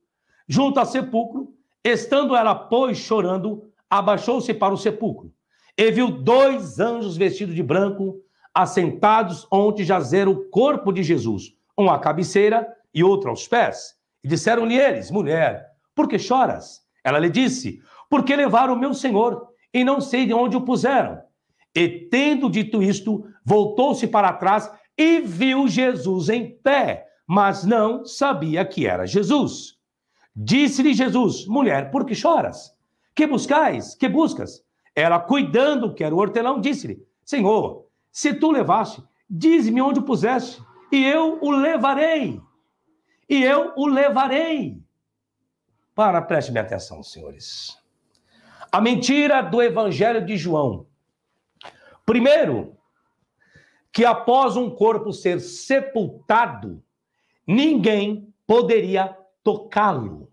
Junto ao sepulcro, estando ela, pois, chorando, abaixou-se para o sepulcro e viu dois anjos vestidos de branco assentados onde jazera o corpo de Jesus, um à cabeceira e outro aos pés. E disseram-lhe eles: Mulher, por que choras? Ela lhe disse: Porque levaram o meu senhor e não sei de onde o puseram. E tendo dito isto, voltou-se para trás e viu Jesus em pé, mas não sabia que era Jesus. Disse-lhe Jesus: Mulher, por que choras? Que buscais? Que buscas? Ela, cuidando que era o hortelão, disse-lhe: Senhor, se tu levaste, diz-me onde o puseste, e eu o levarei. E eu o levarei. Para, preste atenção, senhores. A mentira do Evangelho de João. Primeiro, que após um corpo ser sepultado, ninguém poderia tocá-lo.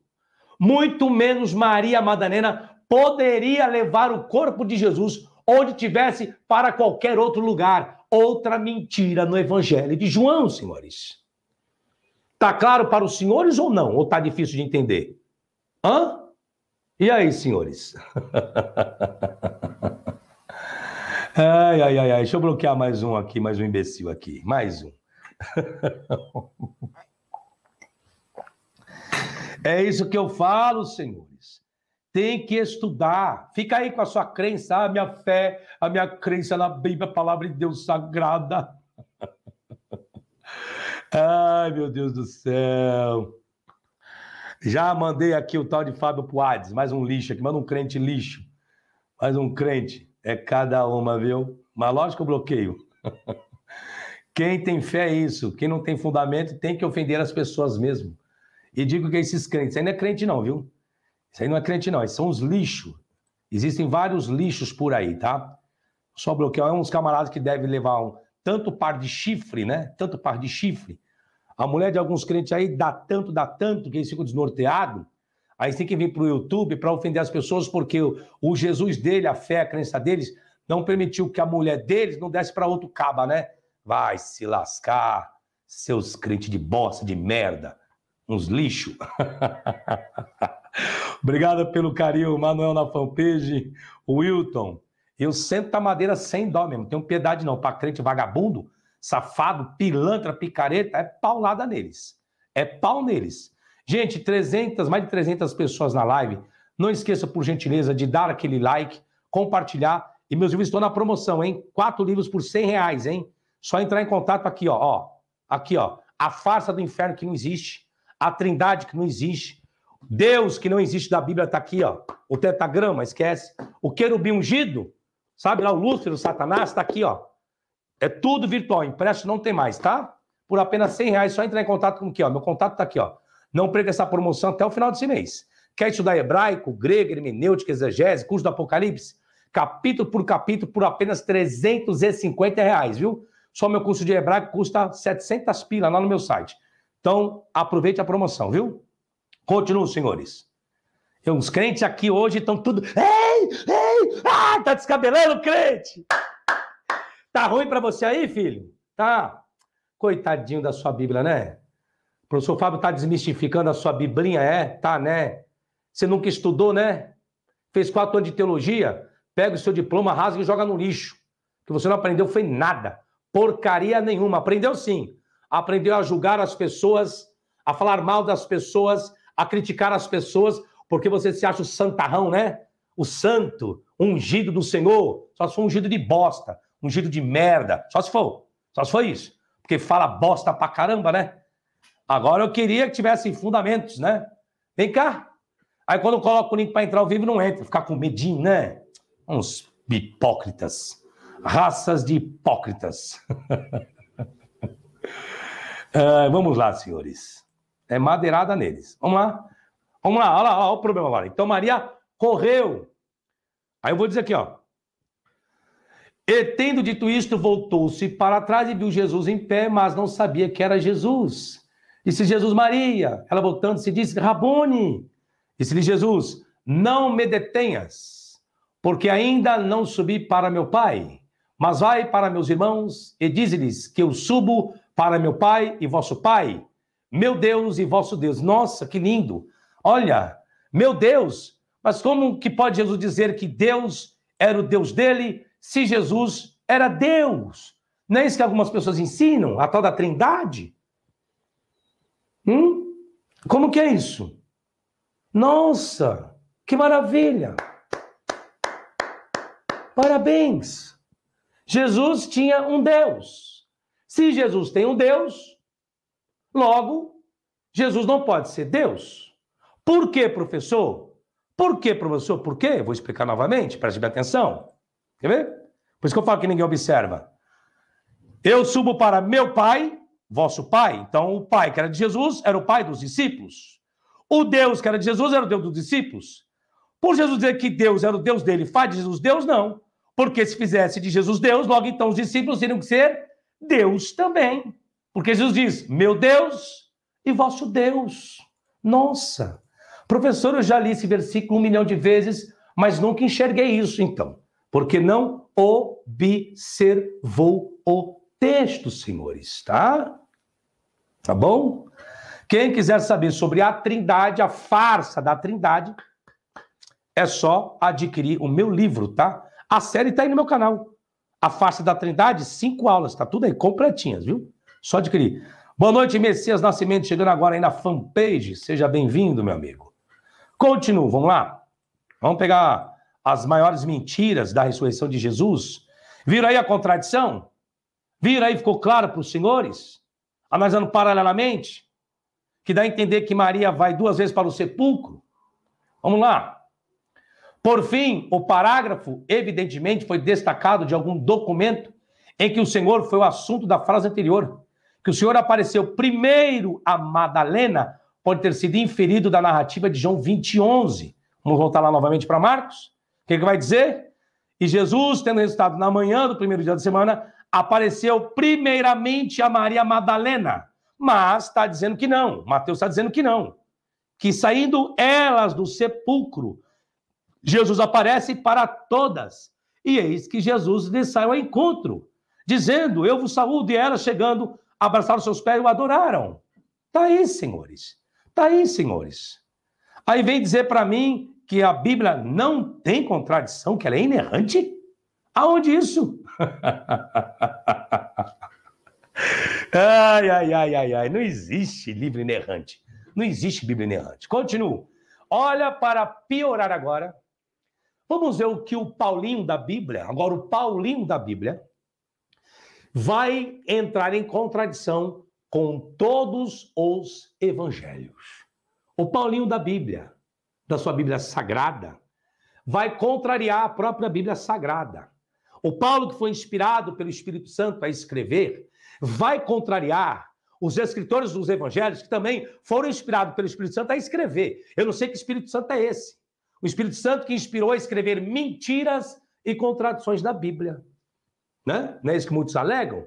Muito menos Maria Madalena poderia levar o corpo de Jesus onde tivesse para qualquer outro lugar. Outra mentira no Evangelho de João, senhores. Tá claro para os senhores ou não? Ou tá difícil de entender? Hã? E aí, senhores? <laughs> Ai, ai, ai, ai. Deixa eu bloquear mais um aqui, mais um imbecil aqui. Mais um. <laughs> É isso que eu falo, senhores. Tem que estudar. Fica aí com a sua crença, a minha fé, a minha crença na Bíblia, a palavra de Deus sagrada. <laughs> Ai, meu Deus do céu. Já mandei aqui o tal de Fábio Puades, mais um lixo aqui, mais um crente lixo. Mais um crente é cada uma, viu? Mas lógico, bloqueio. <laughs> Quem tem fé é isso. Quem não tem fundamento tem que ofender as pessoas mesmo. E digo que esses crentes, aí não é crente não, viu? Isso aí não é crente não, Esses são os lixos. Existem vários lixos por aí, tá? Só bloqueio é uns camaradas que devem levar um tanto par de chifre, né? Tanto par de chifre. A mulher de alguns crentes aí dá tanto, dá tanto, que eles ficam desnorteados Aí tem que vir para o YouTube para ofender as pessoas, porque o, o, Jesus dele, a fé, a crença deles, não permitiu que a mulher deles não desse para outro caba, né? Vai se lascar, seus crentes de bosta, de merda, uns lixo. <laughs> Obrigado pelo carinho, Manuel na fanpage, Wilton. Eu sento a madeira sem dó mesmo, não tenho piedade não. Para crente vagabundo, safado, pilantra, picareta, é paulada neles. É pau neles. Gente, 300, mais de 300 pessoas na live. Não esqueça, por gentileza, de dar aquele like, compartilhar. E meus livros estão na promoção, hein? Quatro livros por 100 reais, hein? Só entrar em contato aqui, ó. ó aqui, ó. A farsa do inferno que não existe. A trindade que não existe. Deus que não existe da Bíblia está aqui, ó. O tetragrama, esquece. O querubim ungido, sabe lá o Lúcifer, o Satanás, está aqui, ó. É tudo virtual, impresso não tem mais, tá? Por apenas 100 reais, só entrar em contato com o que, ó. Meu contato está aqui, ó. Não perca essa promoção até o final desse mês. Quer estudar hebraico, grego, hermenêutica, exegese, curso do Apocalipse? Capítulo por capítulo, por apenas 350 reais, viu? Só meu curso de hebraico custa 700 pila lá no meu site. Então, aproveite a promoção, viu? Continuo, senhores. Eu, os crentes aqui hoje estão tudo. Ei, ei, ah, tá descabelando crente! Tá ruim para você aí, filho? Tá. Coitadinho da sua Bíblia, né? professor Fábio está desmistificando a sua biblinha, é? Tá, né? Você nunca estudou, né? Fez quatro anos de teologia? Pega o seu diploma, rasga e joga no lixo. O que você não aprendeu foi nada. Porcaria nenhuma. Aprendeu sim. Aprendeu a julgar as pessoas, a falar mal das pessoas, a criticar as pessoas, porque você se acha o santarrão, né? O santo, ungido do Senhor. Só se for ungido de bosta, ungido de merda. Só se for. Só se for isso. Porque fala bosta pra caramba, né? Agora eu queria que tivessem fundamentos, né? Vem cá. Aí quando eu coloco o link para entrar ao vivo, não entra. Ficar com medinho, né? Uns hipócritas. Raças de hipócritas. uh, <laughs> vamos lá, senhores. É madeirada neles. Vamos lá. Vamos lá, olha lá, olha o problema agora. Então Maria correu. Aí eu vou dizer aqui, ó. E tendo dito isto, voltou-se para trás e viu Jesus em pé, mas não sabia que era Jesus. Disse Jesus, Maria. Ela voltando-se disse, Rabone. Disse-lhe Jesus, não me detenhas, porque ainda não subi para meu Pai. Mas vai para meus irmãos e dize-lhes que eu subo para meu Pai e vosso Pai, meu Deus e vosso Deus. Nossa, que lindo! Olha, meu Deus, mas como que pode Jesus dizer que Deus era o Deus dele se Jesus era Deus? Não é isso que algumas pessoas ensinam, a tal da trindade? Hum? Como que é isso? Nossa, que maravilha! Parabéns! Jesus tinha um Deus. Se Jesus tem um Deus, logo, Jesus não pode ser Deus. Por quê, professor? Por quê, professor? Por quê? vou explicar novamente, preste bem atenção. Quer ver? Por isso que eu falo que ninguém observa. Eu subo para meu pai, vosso pai. Então, o pai que era de Jesus era o pai dos discípulos. O Deus que era de Jesus era o Deus dos discípulos. Por Jesus dizer que Deus era o Deus dele, faz de Jesus Deus, não. Porque se fizesse de Jesus Deus, logo então os discípulos teriam que ser Deus também. Porque Jesus diz: meu Deus e vosso Deus. Nossa! Professor, eu já li esse versículo um milhão de vezes, mas nunca enxerguei isso, então. Porque não observou o texto, senhores, tá? Tá bom? Quem quiser saber sobre a Trindade, a farsa da Trindade, é só adquirir o meu livro, tá? A série tá aí no meu canal. A farsa da Trindade, cinco aulas, tá tudo aí completinhas, viu? Só adquirir. Boa noite, Messias Nascimento, chegando agora aí na fanpage. Seja bem-vindo, meu amigo. Continuo, vamos lá. Vamos pegar as maiores mentiras da ressurreição de Jesus. Viram aí a contradição? Vira aí, ficou claro para os senhores? Analisando paralelamente, que dá a entender que Maria vai duas vezes para o sepulcro. Vamos lá. Por fim, o parágrafo, evidentemente, foi destacado de algum documento em que o Senhor foi o assunto da frase anterior. Que o Senhor apareceu primeiro a Madalena, pode ter sido inferido da narrativa de João 20, 11. Vamos voltar lá novamente para Marcos. O que vai dizer? E Jesus, tendo resultado na manhã do primeiro dia da semana, apareceu primeiramente a Maria Madalena, mas está dizendo que não. Mateus está dizendo que não. Que saindo elas do sepulcro, Jesus aparece para todas. E eis que Jesus lhe saiu ao encontro, dizendo: Eu vos saúdo. E elas, chegando, abraçaram seus pés e o adoraram. Está aí, senhores. Está aí, senhores. Aí vem dizer para mim que a Bíblia não tem contradição, que ela é inerrante? Aonde isso? ai, ai, ai, ai, ai. Não existe livro inerrante. Não existe Bíblia inerrante. Continuo. Olha, para piorar agora, vamos ver o que o Paulinho da Bíblia, agora o Paulinho da Bíblia, vai entrar em contradição com todos os evangelhos. O Paulinho da Bíblia, da sua Bíblia Sagrada, vai contrariar a própria Bíblia Sagrada. O Paulo, que foi inspirado pelo Espírito Santo a escrever, vai contrariar os escritores dos evangelhos, que também foram inspirados pelo Espírito Santo a escrever. Eu não sei que Espírito Santo é esse. O Espírito Santo que inspirou a escrever mentiras e contradições da Bíblia. Né? Não é isso que muitos alegam?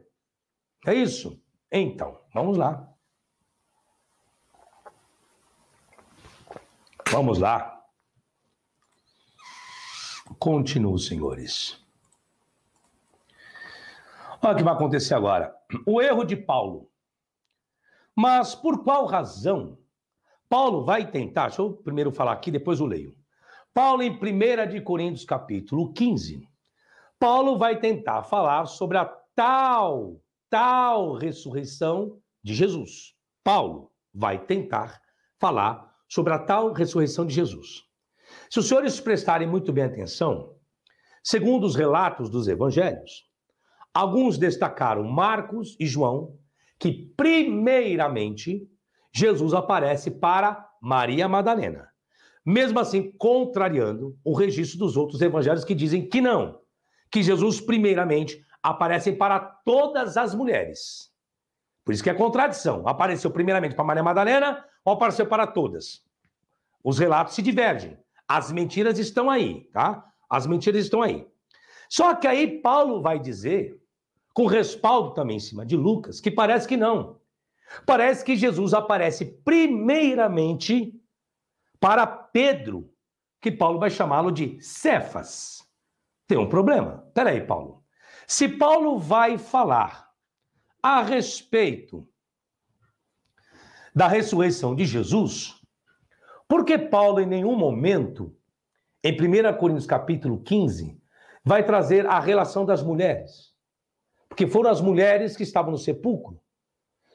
É isso? Então, vamos lá. Vamos lá. Continuo, senhores. Olha o que vai acontecer agora. O erro de Paulo. Mas por qual razão Paulo vai tentar? Deixa eu primeiro falar aqui, depois eu leio. Paulo, em 1 de Coríntios, capítulo 15, Paulo vai tentar falar sobre a tal, tal ressurreição de Jesus. Paulo vai tentar falar sobre a tal ressurreição de Jesus. Se os senhores prestarem muito bem atenção, segundo os relatos dos evangelhos, Alguns destacaram Marcos e João, que primeiramente Jesus aparece para Maria Madalena. Mesmo assim, contrariando o registro dos outros evangelhos que dizem que não, que Jesus primeiramente aparece para todas as mulheres. Por isso que é contradição. Apareceu primeiramente para Maria Madalena ou apareceu para todas? Os relatos se divergem. As mentiras estão aí, tá? As mentiras estão aí. Só que aí Paulo vai dizer com respaldo também em cima de Lucas, que parece que não. Parece que Jesus aparece primeiramente para Pedro, que Paulo vai chamá-lo de Cefas. Tem um problema. Peraí, Paulo. Se Paulo vai falar a respeito da ressurreição de Jesus, por que Paulo em nenhum momento, em 1 Coríntios capítulo 15, vai trazer a relação das mulheres? porque foram as mulheres que estavam no sepulcro.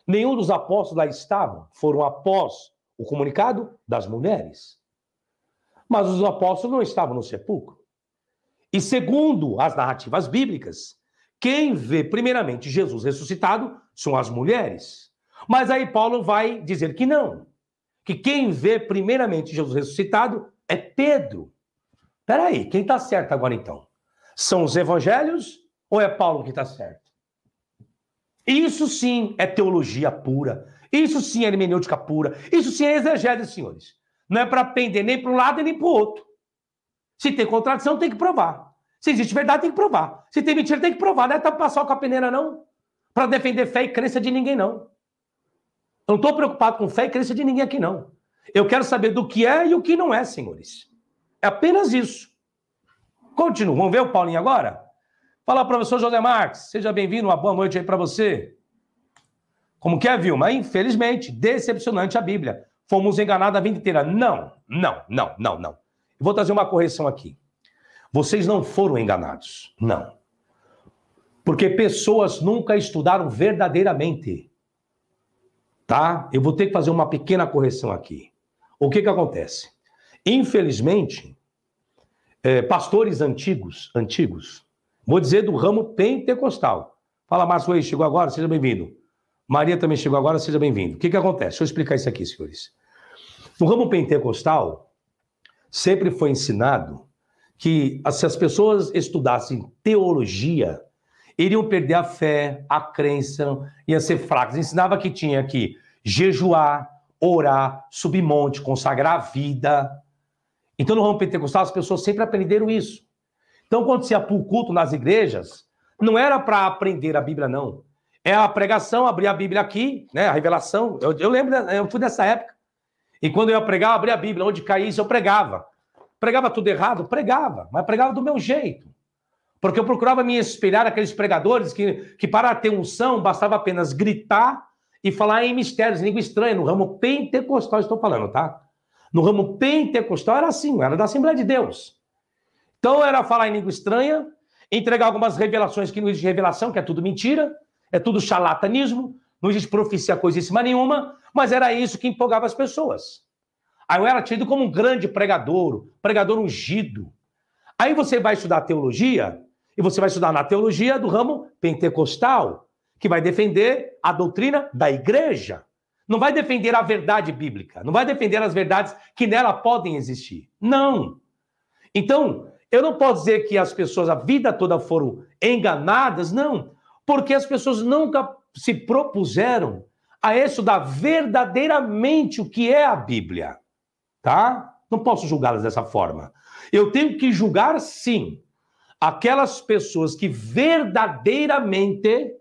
Nenhum dos apóstolos lá estavam, foram após o comunicado das mulheres. Mas os apóstolos não estavam no sepulcro. E segundo as narrativas bíblicas, quem vê primeiramente Jesus ressuscitado são as mulheres. Mas aí Paulo vai dizer que não, que quem vê primeiramente Jesus ressuscitado é Pedro. Peraí, quem está certo agora então? São os evangelhos ou é Paulo que está certo? Isso sim é teologia pura. Isso sim é hermenêutica pura. Isso sim é exegese, senhores. Não é para pender nem para um lado nem para o outro. Se tem contradição, tem que provar. Se existe verdade, tem que provar. Se tem mentira, tem que provar. Não é tampar passar com a peneira, não. Para defender fé e crença de ninguém, não. Eu não estou preocupado com fé e crença de ninguém aqui, não. Eu quero saber do que é e o que não é, senhores. É apenas isso. Continua. Vamos ver o Paulinho agora? Fala, professor José Marques, seja bem-vindo, uma boa noite aí para você. Como que é, Vilma? Infelizmente, decepcionante a Bíblia. Fomos enganados a vida inteira. Não, não, não, não, não. vou trazer uma correção aqui. Vocês não foram enganados. Não. Porque pessoas nunca estudaram verdadeiramente. Tá? Eu vou ter que fazer uma pequena correção aqui. O que que acontece? Infelizmente, é, pastores antigos, antigos, Vou dizer do ramo pentecostal. Fala, Márcio Reis, chegou agora, seja bem-vindo. Maria também chegou agora, seja bem-vindo. O que, que acontece? Deixa eu explicar isso aqui, senhores. No ramo pentecostal, sempre foi ensinado que ah, se as pessoas estudassem teologia, iriam perder a fé, a crença, iam ser fracas. Ensinava que tinha que jejuar, orar, subir monte, consagrar a vida. Então, no ramo pentecostal, as pessoas sempre aprenderam isso. Então, quando se ia para o culto nas igrejas, não era para aprender a Bíblia, não. É a pregação, abrir a Bíblia aqui, né? A revelação. Eu, eu lembro, né, eu fui nessa época. E quando eu ia pregar, eu abria a Bíblia. Onde caísse, eu pregava. Pregava tudo errado? Pregava, mas pregava do meu jeito. Porque eu procurava me espelhar aqueles pregadores que, que para ter unção, bastava apenas gritar e falar em mistérios, em língua estranha, no ramo pentecostal, estou falando, tá? No ramo pentecostal era assim, era da Assembleia de Deus. Então era falar em língua estranha, entregar algumas revelações que não existe revelação, que é tudo mentira, é tudo charlatanismo, não existe profecia coisíssima nenhuma, mas era isso que empolgava as pessoas. Aí eu era tido como um grande pregador, pregador ungido. Aí você vai estudar teologia, e você vai estudar na teologia do ramo pentecostal, que vai defender a doutrina da igreja. Não vai defender a verdade bíblica, não vai defender as verdades que nela podem existir. Não. Então, eu não posso dizer que as pessoas a vida toda foram enganadas, não, porque as pessoas nunca se propuseram a estudar verdadeiramente o que é a Bíblia, tá? Não posso julgá-las dessa forma. Eu tenho que julgar, sim, aquelas pessoas que verdadeiramente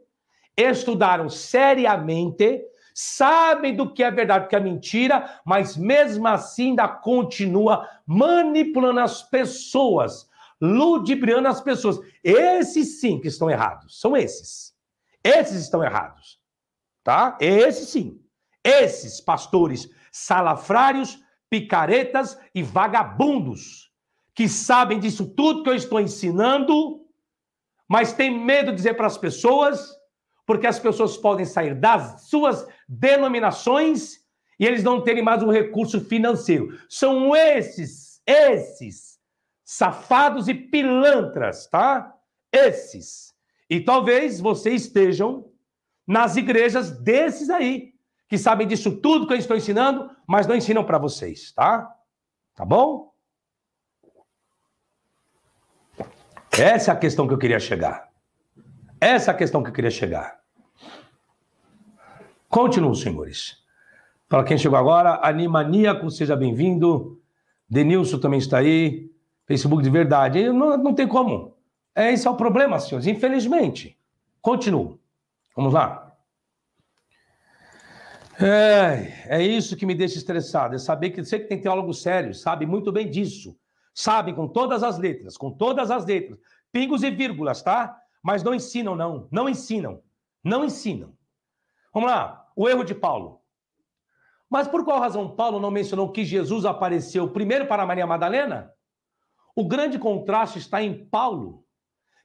estudaram seriamente sabem do que é verdade, do que é mentira, mas mesmo assim ainda continua manipulando as pessoas, ludibriando as pessoas. Esses sim que estão errados, são esses. Esses estão errados, tá? Esses sim. Esses pastores salafrários, picaretas e vagabundos que sabem disso tudo que eu estou ensinando, mas tem medo de dizer para as pessoas, porque as pessoas podem sair das suas denominações e eles não terem mais um recurso financeiro. São esses, esses safados e pilantras, tá? Esses. E talvez vocês estejam nas igrejas desses aí, que sabem disso tudo que eu estou ensinando, mas não ensinam para vocês, tá? Tá bom? Essa é a questão que eu queria chegar. Essa é a questão que eu queria chegar. Continuo, senhores. Para quem chegou agora, Animaníaco, seja bem-vindo. Denilson também está aí. Facebook de verdade. Não, não tem como. É, esse é o problema, senhores, infelizmente. Continuo. Vamos lá. É, é isso que me deixa estressado. É saber que sei que tem teólogos sérios, sabe muito bem disso. Sabem com todas as letras, com todas as letras, pingos e vírgulas, tá? Mas não ensinam, não. Não ensinam. Não ensinam. Vamos lá, o erro de Paulo. Mas por qual razão Paulo não mencionou que Jesus apareceu primeiro para Maria Madalena? O grande contraste está em Paulo,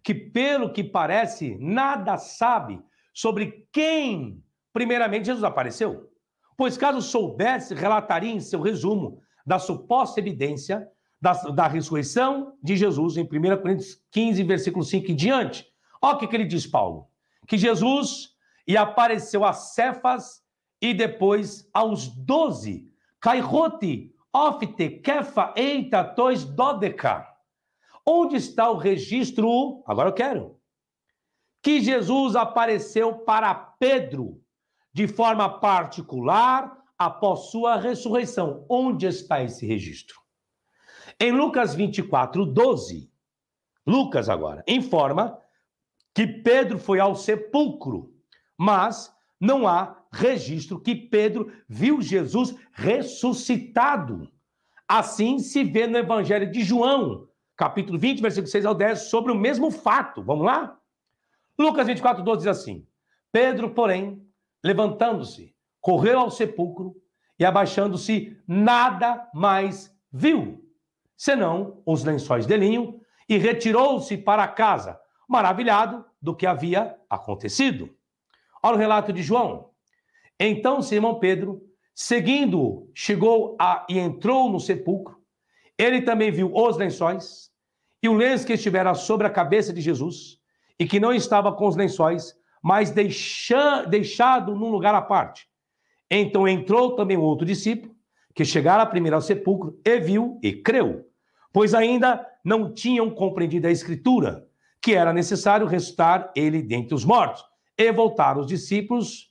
que, pelo que parece, nada sabe sobre quem, primeiramente, Jesus apareceu. Pois, caso soubesse, relataria em seu resumo da suposta evidência da, da ressurreição de Jesus, em 1 Coríntios 15, versículo 5 e diante. Olha o que, que ele diz, Paulo: que Jesus e apareceu a Cefas e depois aos doze. Cairote, Ofte, Kefa, Eita, Tois, Dodeca. Onde está o registro? Agora eu quero. Que Jesus apareceu para Pedro de forma particular após sua ressurreição. Onde está esse registro? Em Lucas 24, 12, Lucas agora informa que Pedro foi ao sepulcro mas não há registro que Pedro viu Jesus ressuscitado. Assim se vê no Evangelho de João, capítulo 20, versículo 6 ao 10, sobre o mesmo fato. Vamos lá? Lucas 24, 12 diz assim: Pedro, porém, levantando-se, correu ao sepulcro e, abaixando-se, nada mais viu, senão os lençóis de linho, e retirou-se para casa, maravilhado do que havia acontecido. Olha o relato de João. Então Simão Pedro, seguindo-o, chegou a, e entrou no sepulcro. Ele também viu os lençóis e o lenço que estivera sobre a cabeça de Jesus e que não estava com os lençóis, mas deixa, deixado num lugar à parte. Então entrou também outro discípulo, que chegara primeiro ao sepulcro e viu e creu, pois ainda não tinham compreendido a escritura, que era necessário ressuscitar ele dentre os mortos e voltaram os discípulos,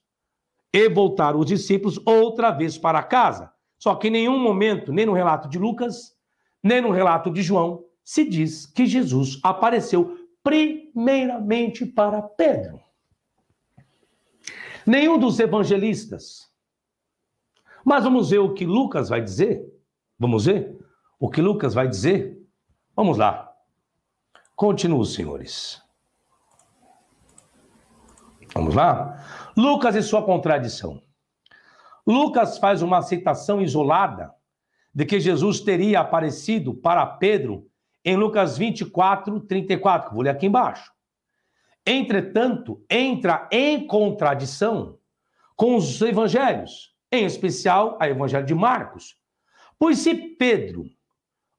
e voltaram os discípulos outra vez para casa. Só que em nenhum momento, nem no relato de Lucas, nem no relato de João, se diz que Jesus apareceu primeiramente para Pedro. Nenhum dos evangelistas. Mas vamos ver o que Lucas vai dizer. Vamos ver o que Lucas vai dizer? Vamos lá. Continua, senhores. Vamos lá? Lucas e sua contradição. Lucas faz uma aceitação isolada de que Jesus teria aparecido para Pedro em Lucas 24, 34. Vou ler aqui embaixo. Entretanto, entra em contradição com os evangelhos, em especial o evangelho de Marcos. Pois se Pedro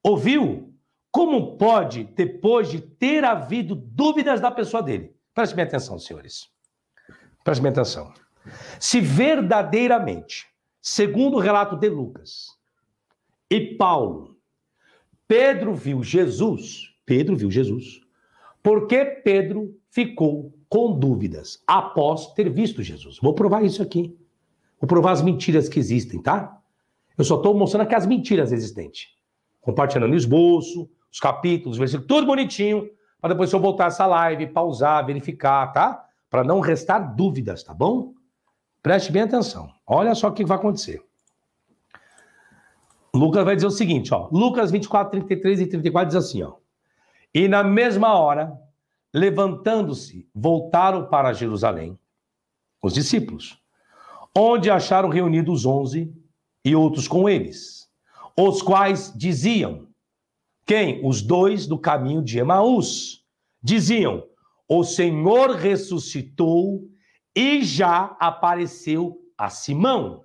ouviu, como pode, depois de ter havido dúvidas da pessoa dele? Preste bem atenção, senhores. Preste atenção. Se verdadeiramente, segundo o relato de Lucas e Paulo, Pedro viu Jesus, Pedro viu Jesus, porque Pedro ficou com dúvidas após ter visto Jesus. Vou provar isso aqui. Vou provar as mentiras que existem, tá? Eu só estou mostrando aqui as mentiras existentes. Compartilhando o esboço, os capítulos, os versículos, tudo bonitinho, para depois eu voltar essa live, pausar, verificar, tá? para não restar dúvidas, tá bom? Preste bem atenção. Olha só o que vai acontecer. Lucas vai dizer o seguinte, ó. Lucas 24, 33 e 34 diz assim, ó. E na mesma hora, levantando-se, voltaram para Jerusalém os discípulos, onde acharam reunidos os onze e outros com eles, os quais diziam: Quem? Os dois do caminho de Emaús. Diziam: o Senhor ressuscitou e já apareceu a Simão.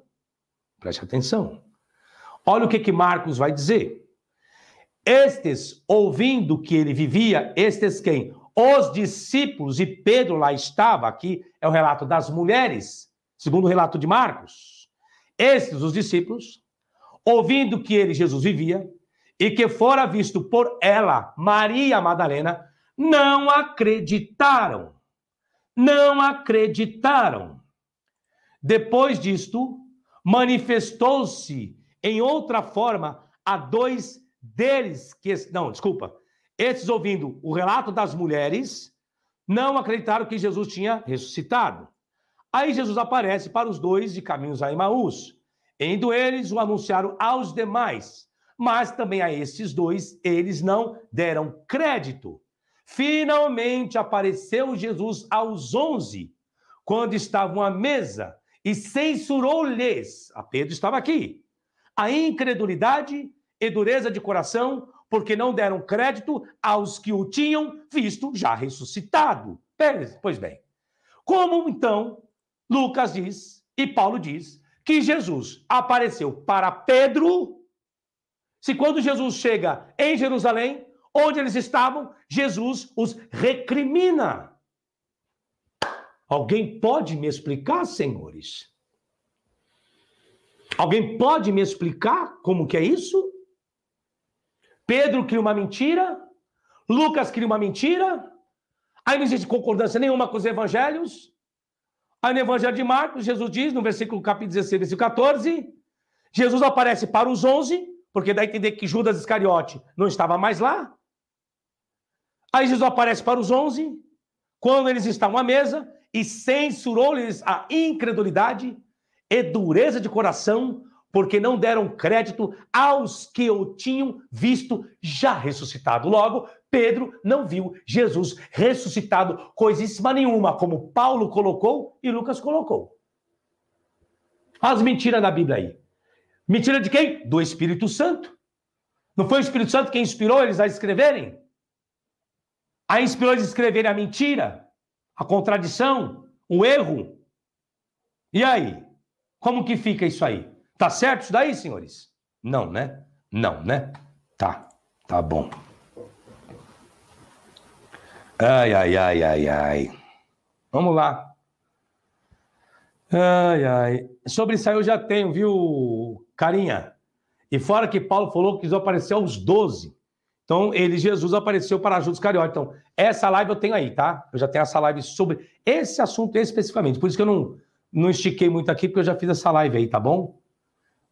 Preste atenção. Olha o que, que Marcos vai dizer. Estes, ouvindo que ele vivia, estes quem? Os discípulos, e Pedro lá estava, aqui é o relato das mulheres, segundo o relato de Marcos. Estes, os discípulos, ouvindo que ele, Jesus, vivia, e que fora visto por ela, Maria Madalena, não acreditaram. Não acreditaram. Depois disto, manifestou-se em outra forma a dois deles que. Não, desculpa. Esses ouvindo o relato das mulheres, não acreditaram que Jesus tinha ressuscitado. Aí Jesus aparece para os dois de caminhos a Emaús. Indo eles, o anunciaram aos demais, mas também a esses dois eles não deram crédito. Finalmente apareceu Jesus aos onze, quando estavam à mesa, e censurou-lhes, a Pedro estava aqui, a incredulidade e dureza de coração, porque não deram crédito aos que o tinham visto já ressuscitado. Pois bem, como então Lucas diz e Paulo diz que Jesus apareceu para Pedro, se quando Jesus chega em Jerusalém, onde eles estavam, Jesus os recrimina. Alguém pode me explicar, senhores? Alguém pode me explicar como que é isso? Pedro cria uma mentira, Lucas cria uma mentira, aí não existe concordância nenhuma com os evangelhos. Aí no evangelho de Marcos, Jesus diz, no versículo capítulo 16, versículo 14, Jesus aparece para os 11, porque dá a entender que Judas Iscariote não estava mais lá. Aí Jesus aparece para os onze, quando eles estavam à mesa, e censurou-lhes a incredulidade e dureza de coração, porque não deram crédito aos que o tinham visto já ressuscitado. Logo, Pedro não viu Jesus ressuscitado, coisíssima nenhuma, como Paulo colocou e Lucas colocou. As mentiras na Bíblia aí. Mentira de quem? Do Espírito Santo. Não foi o Espírito Santo quem inspirou eles a escreverem? a inspirou a escrever a mentira, a contradição, o erro. E aí? Como que fica isso aí? Tá certo isso daí, senhores? Não, né? Não, né? Tá, tá bom. Ai, ai, ai, ai, ai. Vamos lá. Ai, ai. Sobre isso aí eu já tenho, viu, carinha? E fora que Paulo falou que quis aparecer aos 12. Então, ele, Jesus, apareceu para Judas Carioca. Então, essa live eu tenho aí, tá? Eu já tenho essa live sobre esse assunto especificamente. Por isso que eu não, não estiquei muito aqui, porque eu já fiz essa live aí, tá bom?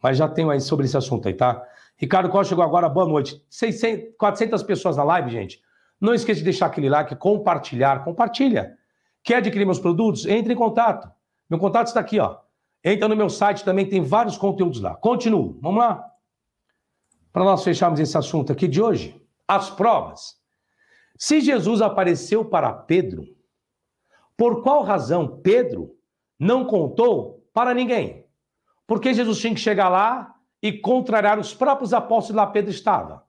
Mas já tenho aí sobre esse assunto aí, tá? Ricardo Costa chegou agora, boa noite. 600, 400 pessoas na live, gente. Não esqueça de deixar aquele like, compartilhar, compartilha. Quer adquirir meus produtos? Entre em contato. Meu contato está aqui, ó. Entra no meu site também, tem vários conteúdos lá. Continuo, vamos lá? Para nós fecharmos esse assunto aqui de hoje as provas. Se Jesus apareceu para Pedro, por qual razão Pedro não contou para ninguém? Porque Jesus tinha que chegar lá e contrariar os próprios apóstolos lá Pedro estava.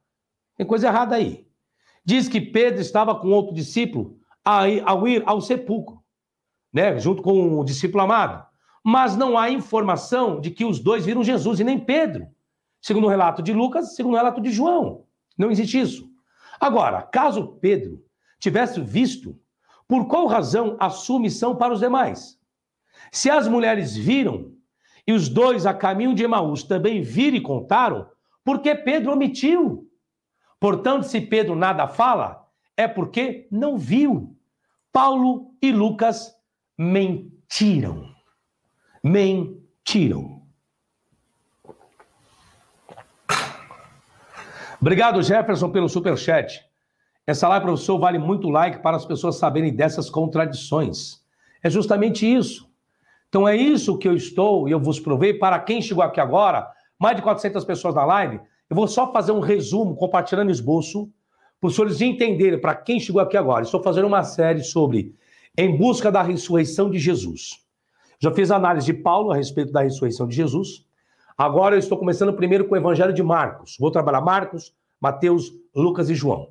Tem coisa errada aí. Diz que Pedro estava com outro discípulo ao ir ao sepulcro, né, junto com o discípulo amado. Mas não há informação de que os dois viram Jesus e nem Pedro, segundo o relato de Lucas, segundo o relato de João. Não existe isso. Agora, caso Pedro tivesse visto, por qual razão assume são para os demais? Se as mulheres viram e os dois a caminho de Emaús também viram e contaram, por que Pedro omitiu? Portanto, se Pedro nada fala, é porque não viu. Paulo e Lucas mentiram. Mentiram. Obrigado, Jefferson, pelo superchat. Essa live, professor, vale muito like para as pessoas saberem dessas contradições. É justamente isso. Então é isso que eu estou e eu vos provei para quem chegou aqui agora, mais de 400 pessoas na live. Eu vou só fazer um resumo, compartilhando o esboço, para os senhores entenderem, para quem chegou aqui agora. Estou fazendo uma série sobre Em Busca da Ressurreição de Jesus. Já fiz análise de Paulo a respeito da ressurreição de Jesus. Agora eu estou começando primeiro com o Evangelho de Marcos. Vou trabalhar Marcos, Mateus, Lucas e João.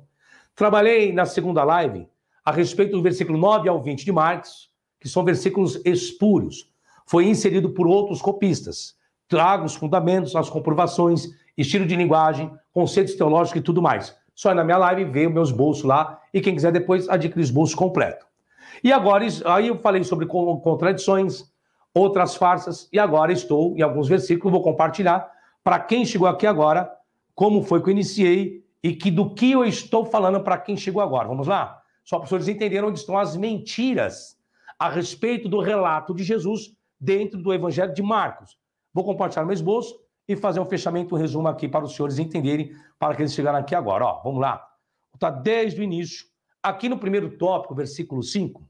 Trabalhei na segunda live a respeito do versículo 9 ao 20 de Marcos, que são versículos espúrios. Foi inserido por outros copistas. Trago os fundamentos, as comprovações, estilo de linguagem, conceitos teológicos e tudo mais. Só na minha live vê meus bolsos lá e quem quiser depois adquire os bolsos completo. E agora, aí eu falei sobre contradições, outras farsas, e agora estou em alguns versículos, vou compartilhar para quem chegou aqui agora, como foi que eu iniciei e que do que eu estou falando para quem chegou agora. Vamos lá? Só para vocês entenderem onde estão as mentiras a respeito do relato de Jesus dentro do Evangelho de Marcos. Vou compartilhar meu esboço e fazer um fechamento, um resumo aqui para os senhores entenderem, para que eles chegaram aqui agora. Ó, vamos lá. Está desde o início. Aqui no primeiro tópico, versículo 5,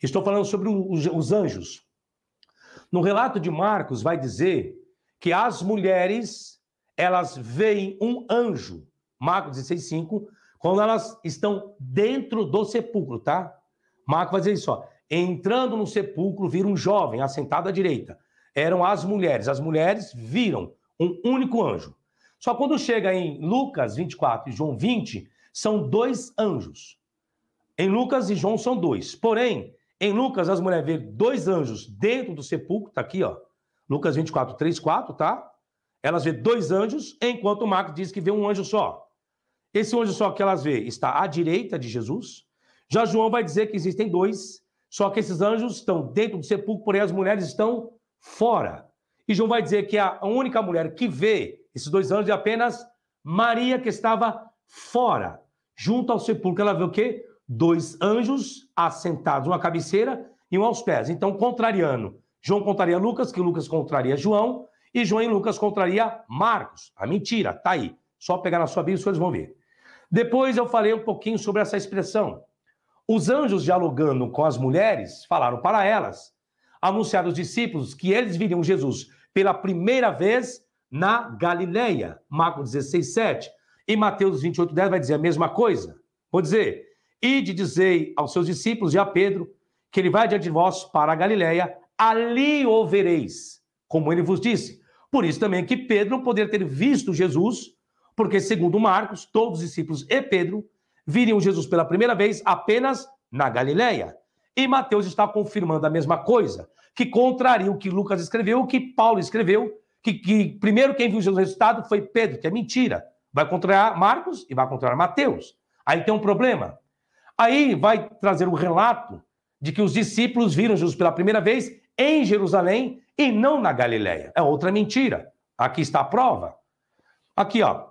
estou falando sobre os, os anjos. No relato de Marcos vai dizer que as mulheres, elas veem um anjo, Marcos 16:5, quando elas estão dentro do sepulcro, tá? Marcos vai dizer isso, ó. Entrando no sepulcro, viram um jovem assentado à direita. Eram as mulheres. As mulheres viram um único anjo. Só quando chega em Lucas 24 e João 20, são dois anjos. Em Lucas e João são dois. Porém, em Lucas, as mulheres vêem dois anjos dentro do sepulcro, tá aqui, ó. Lucas 24, 3, 4, tá? Elas vê dois anjos, enquanto Marcos diz que vê um anjo só. Esse anjo só que elas vê está à direita de Jesus. Já João vai dizer que existem dois, só que esses anjos estão dentro do sepulcro, porém as mulheres estão fora. E João vai dizer que a única mulher que vê esses dois anjos é apenas Maria, que estava fora, junto ao sepulcro. Ela vê o quê? dois anjos assentados, uma cabeceira e um aos pés. Então, contrariando. João contraria Lucas, que Lucas contraria João, e João e Lucas contraria Marcos. A ah, mentira, tá aí. Só pegar na sua Bíblia, vocês vão ver. Depois eu falei um pouquinho sobre essa expressão. Os anjos dialogando com as mulheres falaram para elas, anunciaram aos discípulos que eles viriam Jesus pela primeira vez na Galileia. Marcos 16, 7. E Mateus 28, 10 vai dizer a mesma coisa. Vou dizer, e de dizer aos seus discípulos e a Pedro que ele vai diante de vós para a Galiléia, ali o vereis, como ele vos disse. Por isso também que Pedro poderia ter visto Jesus, porque segundo Marcos, todos os discípulos e Pedro viriam Jesus pela primeira vez apenas na Galiléia. E Mateus está confirmando a mesma coisa, que contraria o que Lucas escreveu, o que Paulo escreveu, que, que primeiro quem viu Jesus ressuscitado foi Pedro, que é mentira. Vai contrariar Marcos e vai contrariar Mateus. Aí tem um problema. Aí vai trazer o um relato de que os discípulos viram Jesus pela primeira vez em Jerusalém e não na Galileia. É outra mentira. Aqui está a prova. Aqui, ó.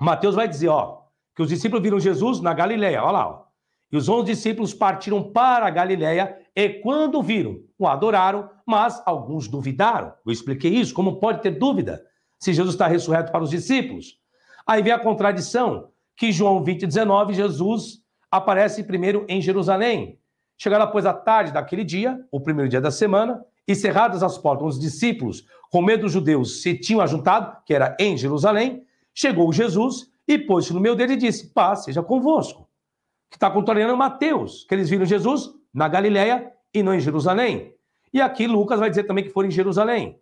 Mateus vai dizer, ó, que os discípulos viram Jesus na Galileia. Olha lá, ó. E os onze discípulos partiram para a Galileia e quando viram, o adoraram, mas alguns duvidaram. Eu expliquei isso. Como pode ter dúvida se Jesus está ressurreto para os discípulos? Aí vem a contradição que João 20, 19, Jesus aparece primeiro em Jerusalém. Chegará, pois, a tarde daquele dia, o primeiro dia da semana, e cerradas as portas, os discípulos, com medo dos judeus, se tinham ajuntado, que era em Jerusalém, chegou Jesus e pôs-se no meio dele e disse: Paz seja convosco. Que está contrariando Mateus, que eles viram Jesus na Galiléia e não em Jerusalém. E aqui Lucas vai dizer também que foram em Jerusalém.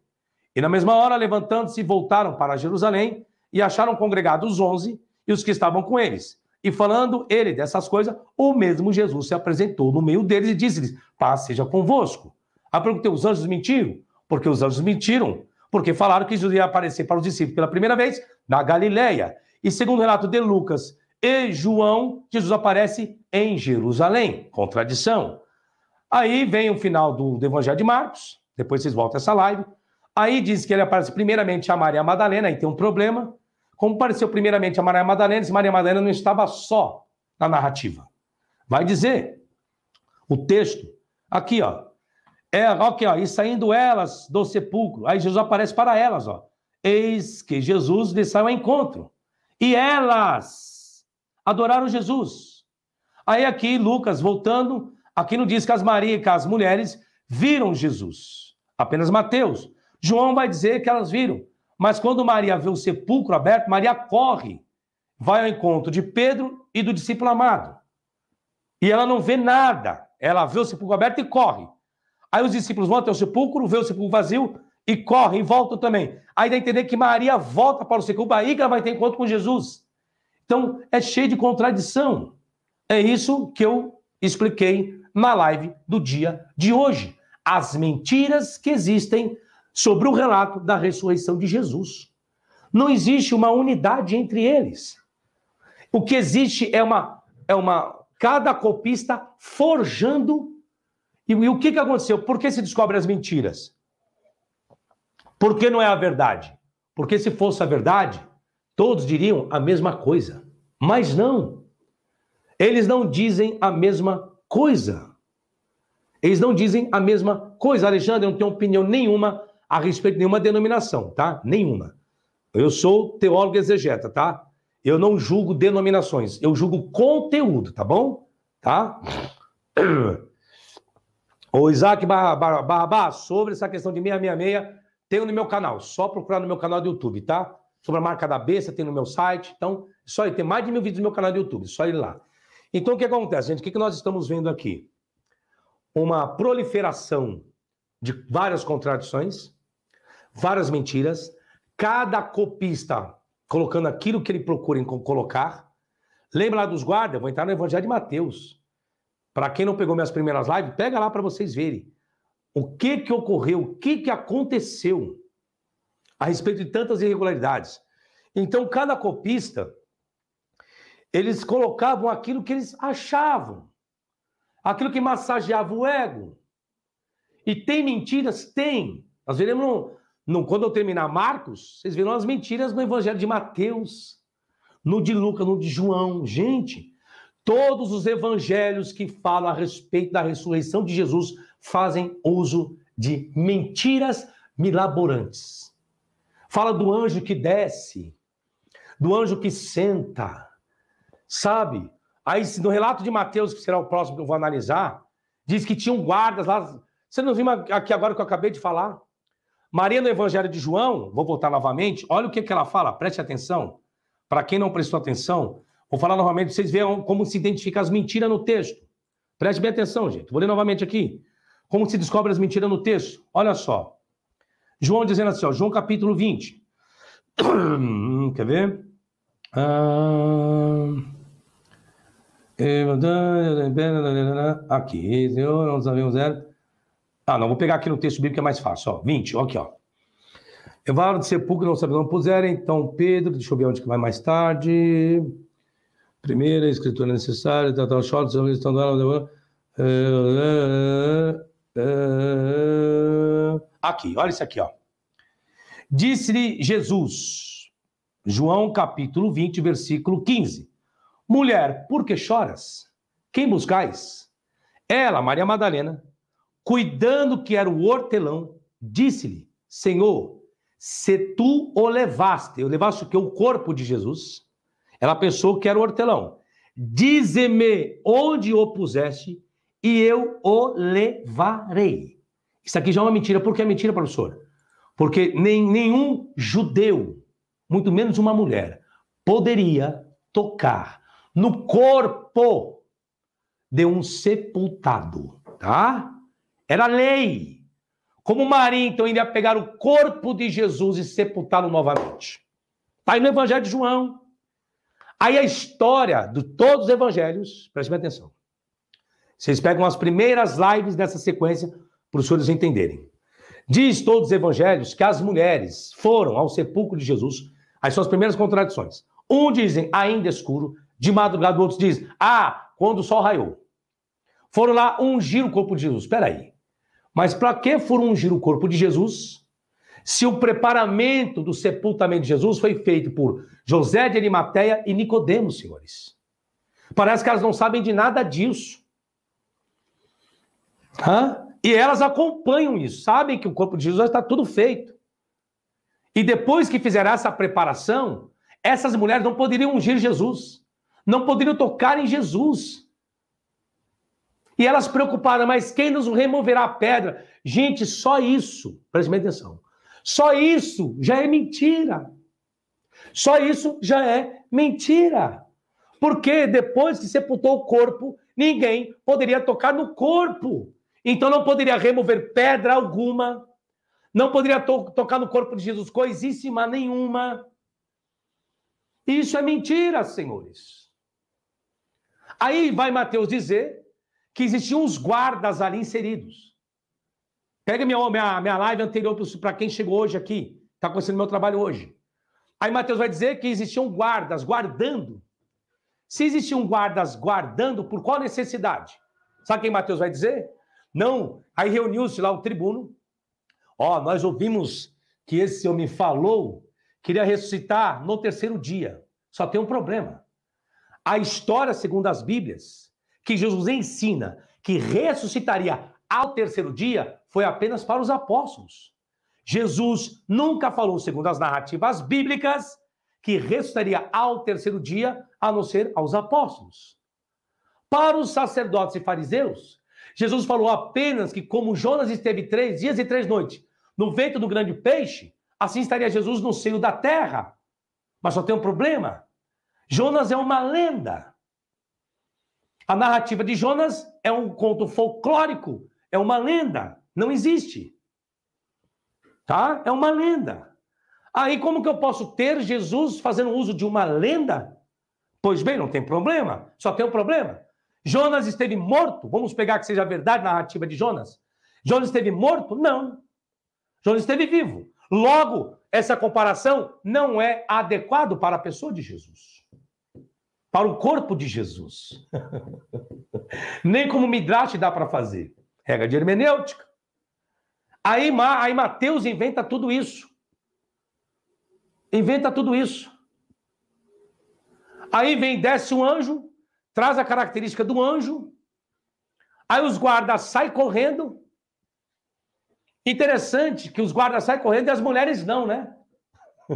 E na mesma hora, levantando-se, voltaram para Jerusalém e acharam congregados os onze e os que estavam com eles. E falando ele dessas coisas, o mesmo Jesus se apresentou no meio deles e disse-lhes: Paz seja convosco. A perguntei: os anjos mentiram? Porque os anjos mentiram. Porque falaram que Jesus ia aparecer para os discípulos pela primeira vez na Galileia. E segundo o relato de Lucas e João, Jesus aparece em Jerusalém. Contradição. Aí vem o final do, do Evangelho de Marcos, depois vocês voltam essa live. Aí diz que ele aparece primeiramente a Maria Madalena, aí tem um problema compareceu primeiramente a Maria Madalena, e Maria Madalena não estava só na narrativa. Vai dizer o texto, aqui, ó. É, aqui, ó, e saindo elas do sepulcro, aí Jesus aparece para elas, ó. Eis que Jesus lhe saiu ao encontro. E elas adoraram Jesus. Aí aqui, Lucas, voltando, aqui não diz que as Maria que as mulheres viram Jesus. Apenas Mateus. João vai dizer que elas viram. Mas quando Maria vê o sepulcro aberto, Maria corre, vai ao encontro de Pedro e do discípulo amado. E ela não vê nada. Ela vê o sepulcro aberto e corre. Aí os discípulos vão até o sepulcro, vê o sepulcro vazio e correm e voltam também. Aí dá a entender que Maria volta para o sepulcro, aí ela vai ter encontro com Jesus. Então é cheio de contradição. É isso que eu expliquei na live do dia de hoje. As mentiras que existem sobre o relato da ressurreição de Jesus. Não existe uma unidade entre eles. O que existe é uma é uma cada copista forjando e, e o que que aconteceu? Por que se descobre as mentiras? Por que não é a verdade? Porque se fosse a verdade, todos diriam a mesma coisa. Mas não. Eles não dizem a mesma coisa. Eles não dizem a mesma coisa. Alexandre, eu não tenho opinião nenhuma a respeito de nenhuma denominação, tá? Nenhuma. Eu sou teólogo exegeta, tá? Eu não julgo denominações, eu julgo conteúdo, tá bom? Tá? O <clears throat> Isaac Barrabá, sobre essa questão de 666, tem no meu canal, só procurar no meu canal do YouTube, tá? Sobre a marca da besta, tem no meu site, então, só ir, tem mais de mil vídeos no meu canal do YouTube, só ir lá. Então, o que acontece, gente? O que nós estamos vendo aqui? Uma proliferação de várias contradições, várias mentiras, cada copista colocando aquilo que ele procura colocar. Lembra lá dos guardas? Vou entrar no Evangelho de Mateus. Para quem não pegou minhas primeiras lives, pega lá para vocês verem o que que ocorreu, o que que aconteceu a respeito de tantas irregularidades. Então, cada copista, eles colocavam aquilo que eles achavam, aquilo que massageava o ego. E tem mentiras? Tem. Nós veremos não, quando eu terminar Marcos, vocês viram as mentiras no Evangelho de Mateus, no de Lucas, no de João. Gente, todos os evangelhos que falam a respeito da ressurreição de Jesus fazem uso de mentiras milaborantes. Fala do anjo que desce, do anjo que senta, sabe? Aí, no relato de Mateus, que será o próximo que eu vou analisar, diz que tinham guardas lá. Você não viu aqui agora o que eu acabei de falar? Maria, no Evangelho de João, vou voltar novamente, olha o que, que ela fala, preste atenção. Para quem não prestou atenção, vou falar novamente para vocês verem como se identifica as mentiras no texto. Preste bem atenção, gente. Vou ler novamente aqui. Como se descobre as mentiras no texto? Olha só. João dizendo assim, ó, João capítulo 20. <coughs> Quer ver? Ah... Aqui, Senhor, não sabemos zero. É. Ah, não, vou pegar aqui no texto bíblico que é mais fácil, ó, 20, ó, aqui, ó. Levaram de sepulcro, não sabe não puserem, então Pedro, deixa eu ver onde que vai mais tarde. Primeira escritura necessária, Tá tal, short, estão dando. Aqui, olha isso aqui, ó. Disse-lhe Jesus, João capítulo 20, versículo 15: Mulher, por que choras? Quem buscais? Ela, Maria Madalena, cuidando que era o hortelão, disse-lhe: Senhor, se tu o levaste, eu levaste o que? O corpo de Jesus. Ela pensou que era o hortelão. Dize-me onde o puseste e eu o levarei. Isso aqui já é uma mentira. Por que é mentira, professor? Porque nem, nenhum judeu, muito menos uma mulher, poderia tocar no corpo de um sepultado, tá? Era lei. Como Maria, então, iria pegar o corpo de Jesus e sepultá-lo novamente. Está aí no Evangelho de João. Aí a história de todos os evangelhos, prestem atenção. Vocês pegam as primeiras lives dessa sequência para os senhores entenderem. Diz todos os evangelhos que as mulheres foram ao sepulcro de Jesus. As suas primeiras contradições. Um dizem, ainda escuro, de madrugada, outros dizem, ah, quando o sol raiou. Foram lá ungir o corpo de Jesus. Espera aí. Mas para que foram ungir o corpo de Jesus? Se o preparamento do sepultamento de Jesus foi feito por José de Arimateia e Nicodemos, senhores. Parece que elas não sabem de nada disso. Hã? E elas acompanham isso, sabem que o corpo de Jesus está tudo feito. E depois que fizeram essa preparação, essas mulheres não poderiam ungir Jesus, não poderiam tocar em Jesus. E elas preocuparam, mas quem nos removerá a pedra? Gente, só isso, prestem atenção, só isso já é mentira. Só isso já é mentira. Porque depois que sepultou o corpo, ninguém poderia tocar no corpo. Então não poderia remover pedra alguma, não poderia to tocar no corpo de Jesus coisíssima nenhuma. Isso é mentira, senhores. Aí vai Mateus dizer que existiam os guardas ali inseridos. Pega minha, minha, minha live anterior para quem chegou hoje aqui, está acontecendo meu trabalho hoje. Aí Mateus vai dizer que existiam guardas guardando. Se existiam guardas guardando, por qual necessidade? Sabe quem Mateus vai dizer? Não. Aí reuniu-se lá o tribuno. Ó, nós ouvimos que esse homem falou, queria ressuscitar no terceiro dia. Só tem um problema. A história, segundo as Bíblias, que Jesus ensina que ressuscitaria ao terceiro dia foi apenas para os apóstolos. Jesus nunca falou, segundo as narrativas bíblicas, que ressuscitaria ao terceiro dia, a não ser aos apóstolos. Para os sacerdotes e fariseus, Jesus falou apenas que, como Jonas esteve três dias e três noites no vento do grande peixe, assim estaria Jesus no seio da terra. Mas só tem um problema: Jonas é uma lenda. A narrativa de Jonas é um conto folclórico, é uma lenda, não existe. Tá? É uma lenda. Aí como que eu posso ter Jesus fazendo uso de uma lenda? Pois bem, não tem problema, só tem um problema. Jonas esteve morto? Vamos pegar que seja a verdade a narrativa de Jonas. Jonas esteve morto? Não. Jonas esteve vivo. Logo, essa comparação não é adequada para a pessoa de Jesus para o corpo de Jesus. <laughs> Nem como Midrash dá para fazer. Regra de hermenêutica. Aí, aí Mateus inventa tudo isso. Inventa tudo isso. Aí vem, desce um anjo, traz a característica do anjo. Aí os guardas saem correndo. Interessante que os guardas saem correndo e as mulheres não, né? <laughs>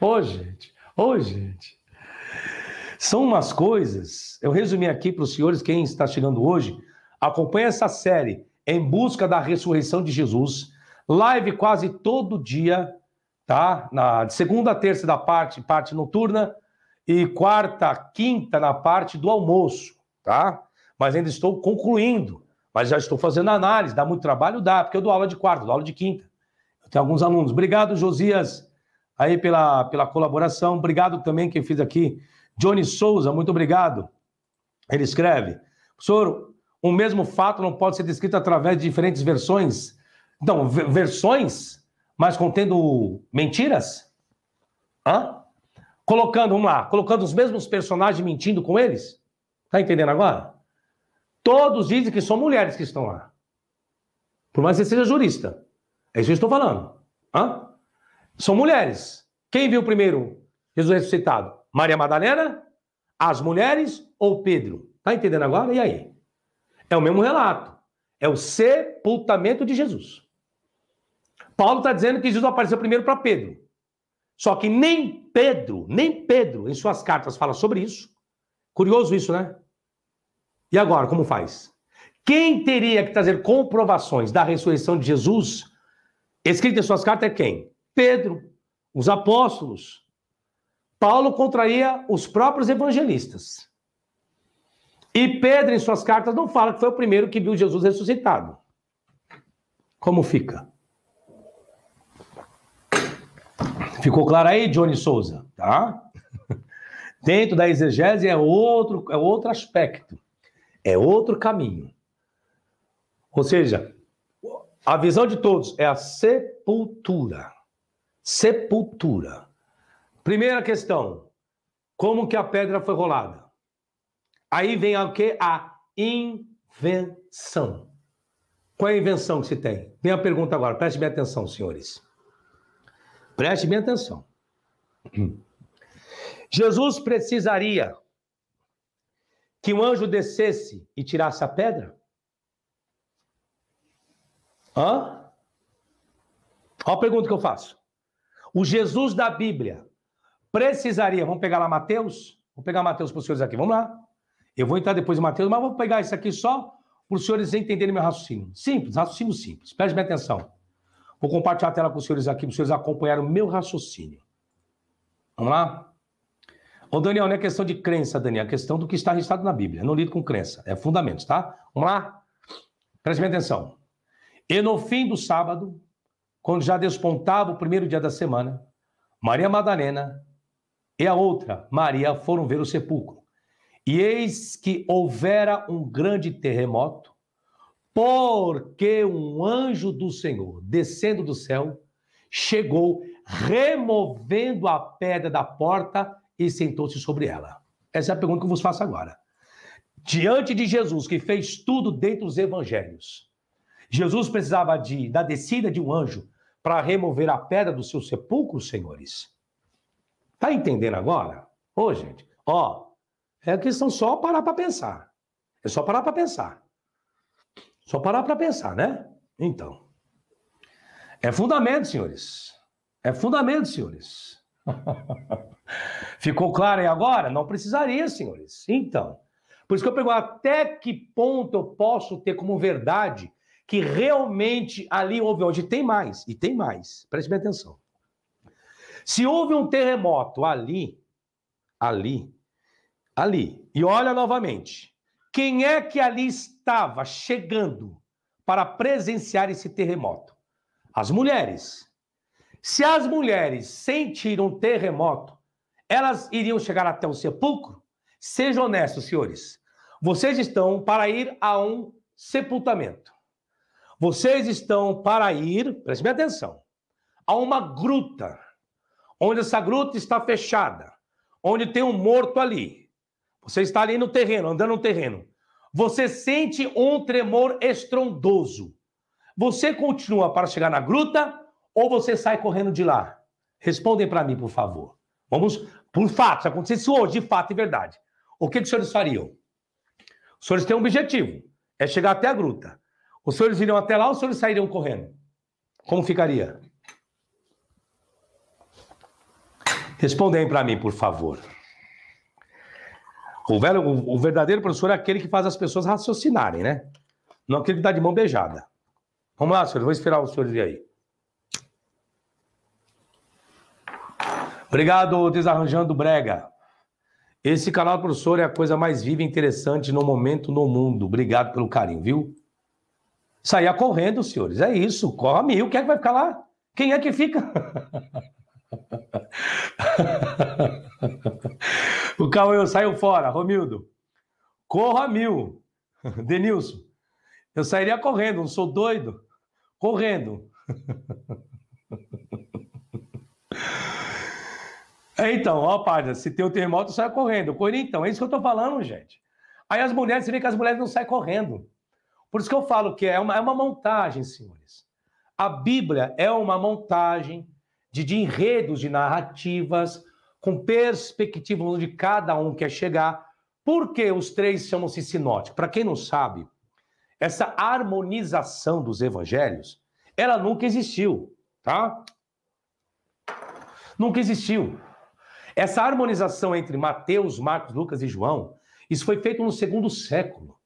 Ô, oh, gente. Ô, oh, gente. São umas coisas. Eu resumi aqui para os senhores, quem está chegando hoje, acompanha essa série Em Busca da Ressurreição de Jesus. Live quase todo dia, tá? Na, de segunda a terça da parte, parte noturna, e quarta, quinta na parte do almoço, tá? Mas ainda estou concluindo, mas já estou fazendo análise, dá muito trabalho? Dá, porque eu dou aula de quarta, dou aula de quinta. Eu tenho alguns alunos. Obrigado, Josias, aí pela, pela colaboração. Obrigado também quem fez aqui Johnny Souza, muito obrigado. Ele escreve: professor, um mesmo fato não pode ser descrito através de diferentes versões. Então, versões, mas contendo mentiras? Hã? Colocando, vamos lá, colocando os mesmos personagens mentindo com eles? Tá entendendo agora? Todos dizem que são mulheres que estão lá. Por mais que você seja jurista. É isso que eu estou falando. Hã? São mulheres. Quem viu primeiro Jesus ressuscitado? Maria Madalena? As mulheres ou Pedro? Tá entendendo agora? E aí? É o mesmo relato. É o sepultamento de Jesus. Paulo está dizendo que Jesus apareceu primeiro para Pedro. Só que nem Pedro, nem Pedro, em suas cartas, fala sobre isso. Curioso isso, né? E agora, como faz? Quem teria que trazer comprovações da ressurreição de Jesus, escrito em suas cartas, é quem? Pedro, os apóstolos, Paulo contraía os próprios evangelistas. E Pedro, em suas cartas, não fala que foi o primeiro que viu Jesus ressuscitado. Como fica? Ficou claro aí, Johnny Souza? Tá? <laughs> Dentro da exegese é outro, é outro aspecto, é outro caminho. Ou seja, a visão de todos é a sepultura. Sepultura. Primeira questão: como que a pedra foi rolada? Aí vem a que a invenção. Qual é a invenção que se tem? Vem a pergunta agora, preste bem atenção, senhores. Preste bem atenção. Jesus precisaria que um anjo descesse e tirasse a pedra? Hã? Olha a pergunta que eu faço. O Jesus da Bíblia precisaria, vamos pegar lá Mateus? Vou pegar Mateus para os senhores aqui, vamos lá. Eu vou entrar depois em Mateus, mas vou pegar isso aqui só para os senhores entenderem meu raciocínio. Simples, raciocínio simples. Preste minha atenção. Vou compartilhar a tela com os senhores aqui, para os senhores acompanharem o meu raciocínio. Vamos lá? Ô, Daniel, não é questão de crença, Daniel, é questão do que está registrado na Bíblia. Eu não lido com crença, é fundamentos, tá? Vamos lá? Preste minha atenção. E no fim do sábado, quando já despontava o primeiro dia da semana, Maria Madalena e a outra, Maria, foram ver o sepulcro. E eis que houvera um grande terremoto, porque um anjo do Senhor, descendo do céu, chegou, removendo a pedra da porta e sentou-se sobre ela. Essa é a pergunta que eu vos faço agora. Diante de Jesus, que fez tudo dentro dos evangelhos, Jesus precisava de, da descida de um anjo para remover a pedra do seu sepulcro, senhores? Tá entendendo agora? Ô, gente, ó, é questão só parar para pensar. É só parar para pensar. Só parar para pensar, né? Então. É fundamento, senhores. É fundamento, senhores. <laughs> Ficou claro aí agora? Não precisaria, senhores. Então. Por isso que eu pergunto até que ponto eu posso ter como verdade que realmente ali houve onde tem mais, e tem mais. Preste bem atenção. Se houve um terremoto ali, ali, ali, e olha novamente, quem é que ali estava chegando para presenciar esse terremoto? As mulheres. Se as mulheres sentiram um terremoto, elas iriam chegar até o sepulcro? Sejam honestos, senhores. Vocês estão para ir a um sepultamento. Vocês estão para ir, prestem atenção, a uma gruta onde essa gruta está fechada, onde tem um morto ali, você está ali no terreno, andando no terreno, você sente um tremor estrondoso. Você continua para chegar na gruta ou você sai correndo de lá? Respondem para mim, por favor. Vamos por fatos, acontecesse hoje, de fato e verdade. O que, que os senhores fariam? Os senhores têm um objetivo, é chegar até a gruta. Os senhores iriam até lá ou os senhores sairiam correndo? Como ficaria? Respondem para mim, por favor. O, velho, o verdadeiro professor é aquele que faz as pessoas raciocinarem, né? Não aquele que dá de mão beijada. Vamos lá, senhor. Vou esperar o senhor vir aí. Obrigado, Desarranjando Brega. Esse canal do professor é a coisa mais viva e interessante no momento no mundo. Obrigado pelo carinho, viu? Saia correndo, senhores. É isso. Corre mil. Quem é que vai ficar lá? Quem é que fica? <laughs> <laughs> o Cauê saiu fora. Romildo, corra mil. Denilson, eu sairia correndo, não sou doido. Correndo. <laughs> É, então, ó, página, se tem o um terremoto, sai correndo. Então, é isso que eu tô falando, gente. Aí as mulheres, você vê que as mulheres não saem correndo. Por isso que eu falo que é uma, é uma montagem, senhores. A Bíblia é uma montagem de, de enredos, de narrativas, com perspectiva onde cada um quer chegar. Por que os três chamam-se sinóticos? Para quem não sabe, essa harmonização dos evangelhos, ela nunca existiu, tá? Nunca existiu. Essa harmonização entre Mateus, Marcos, Lucas e João, isso foi feito no segundo século.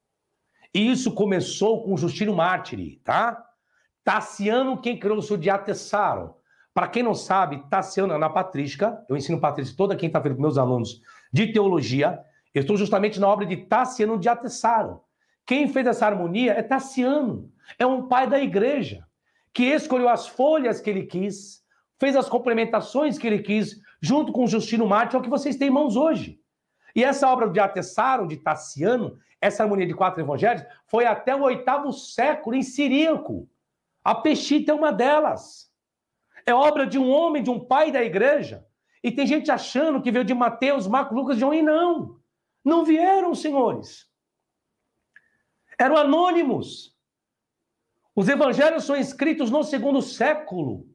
E isso começou com Justino Mártire, tá? Taciano, quem criou o seu Diatessaron. Para quem não sabe, é na Patrística, eu ensino Patrística toda quinta-feira para meus alunos de teologia, eu estou justamente na obra de Tassiano de Atessaro. Quem fez essa harmonia é Tassiano, é um pai da igreja, que escolheu as folhas que ele quis, fez as complementações que ele quis, junto com Justino Martins, é o que vocês têm em mãos hoje. E essa obra de Atessaro, de Tassiano, essa harmonia de quatro evangelhos, foi até o oitavo século em Siríaco. A Peshita é uma delas. É obra de um homem, de um pai da igreja. E tem gente achando que veio de Mateus, Marcos, Lucas, João, e não. Não vieram, senhores. Eram anônimos. Os evangelhos são escritos no segundo século.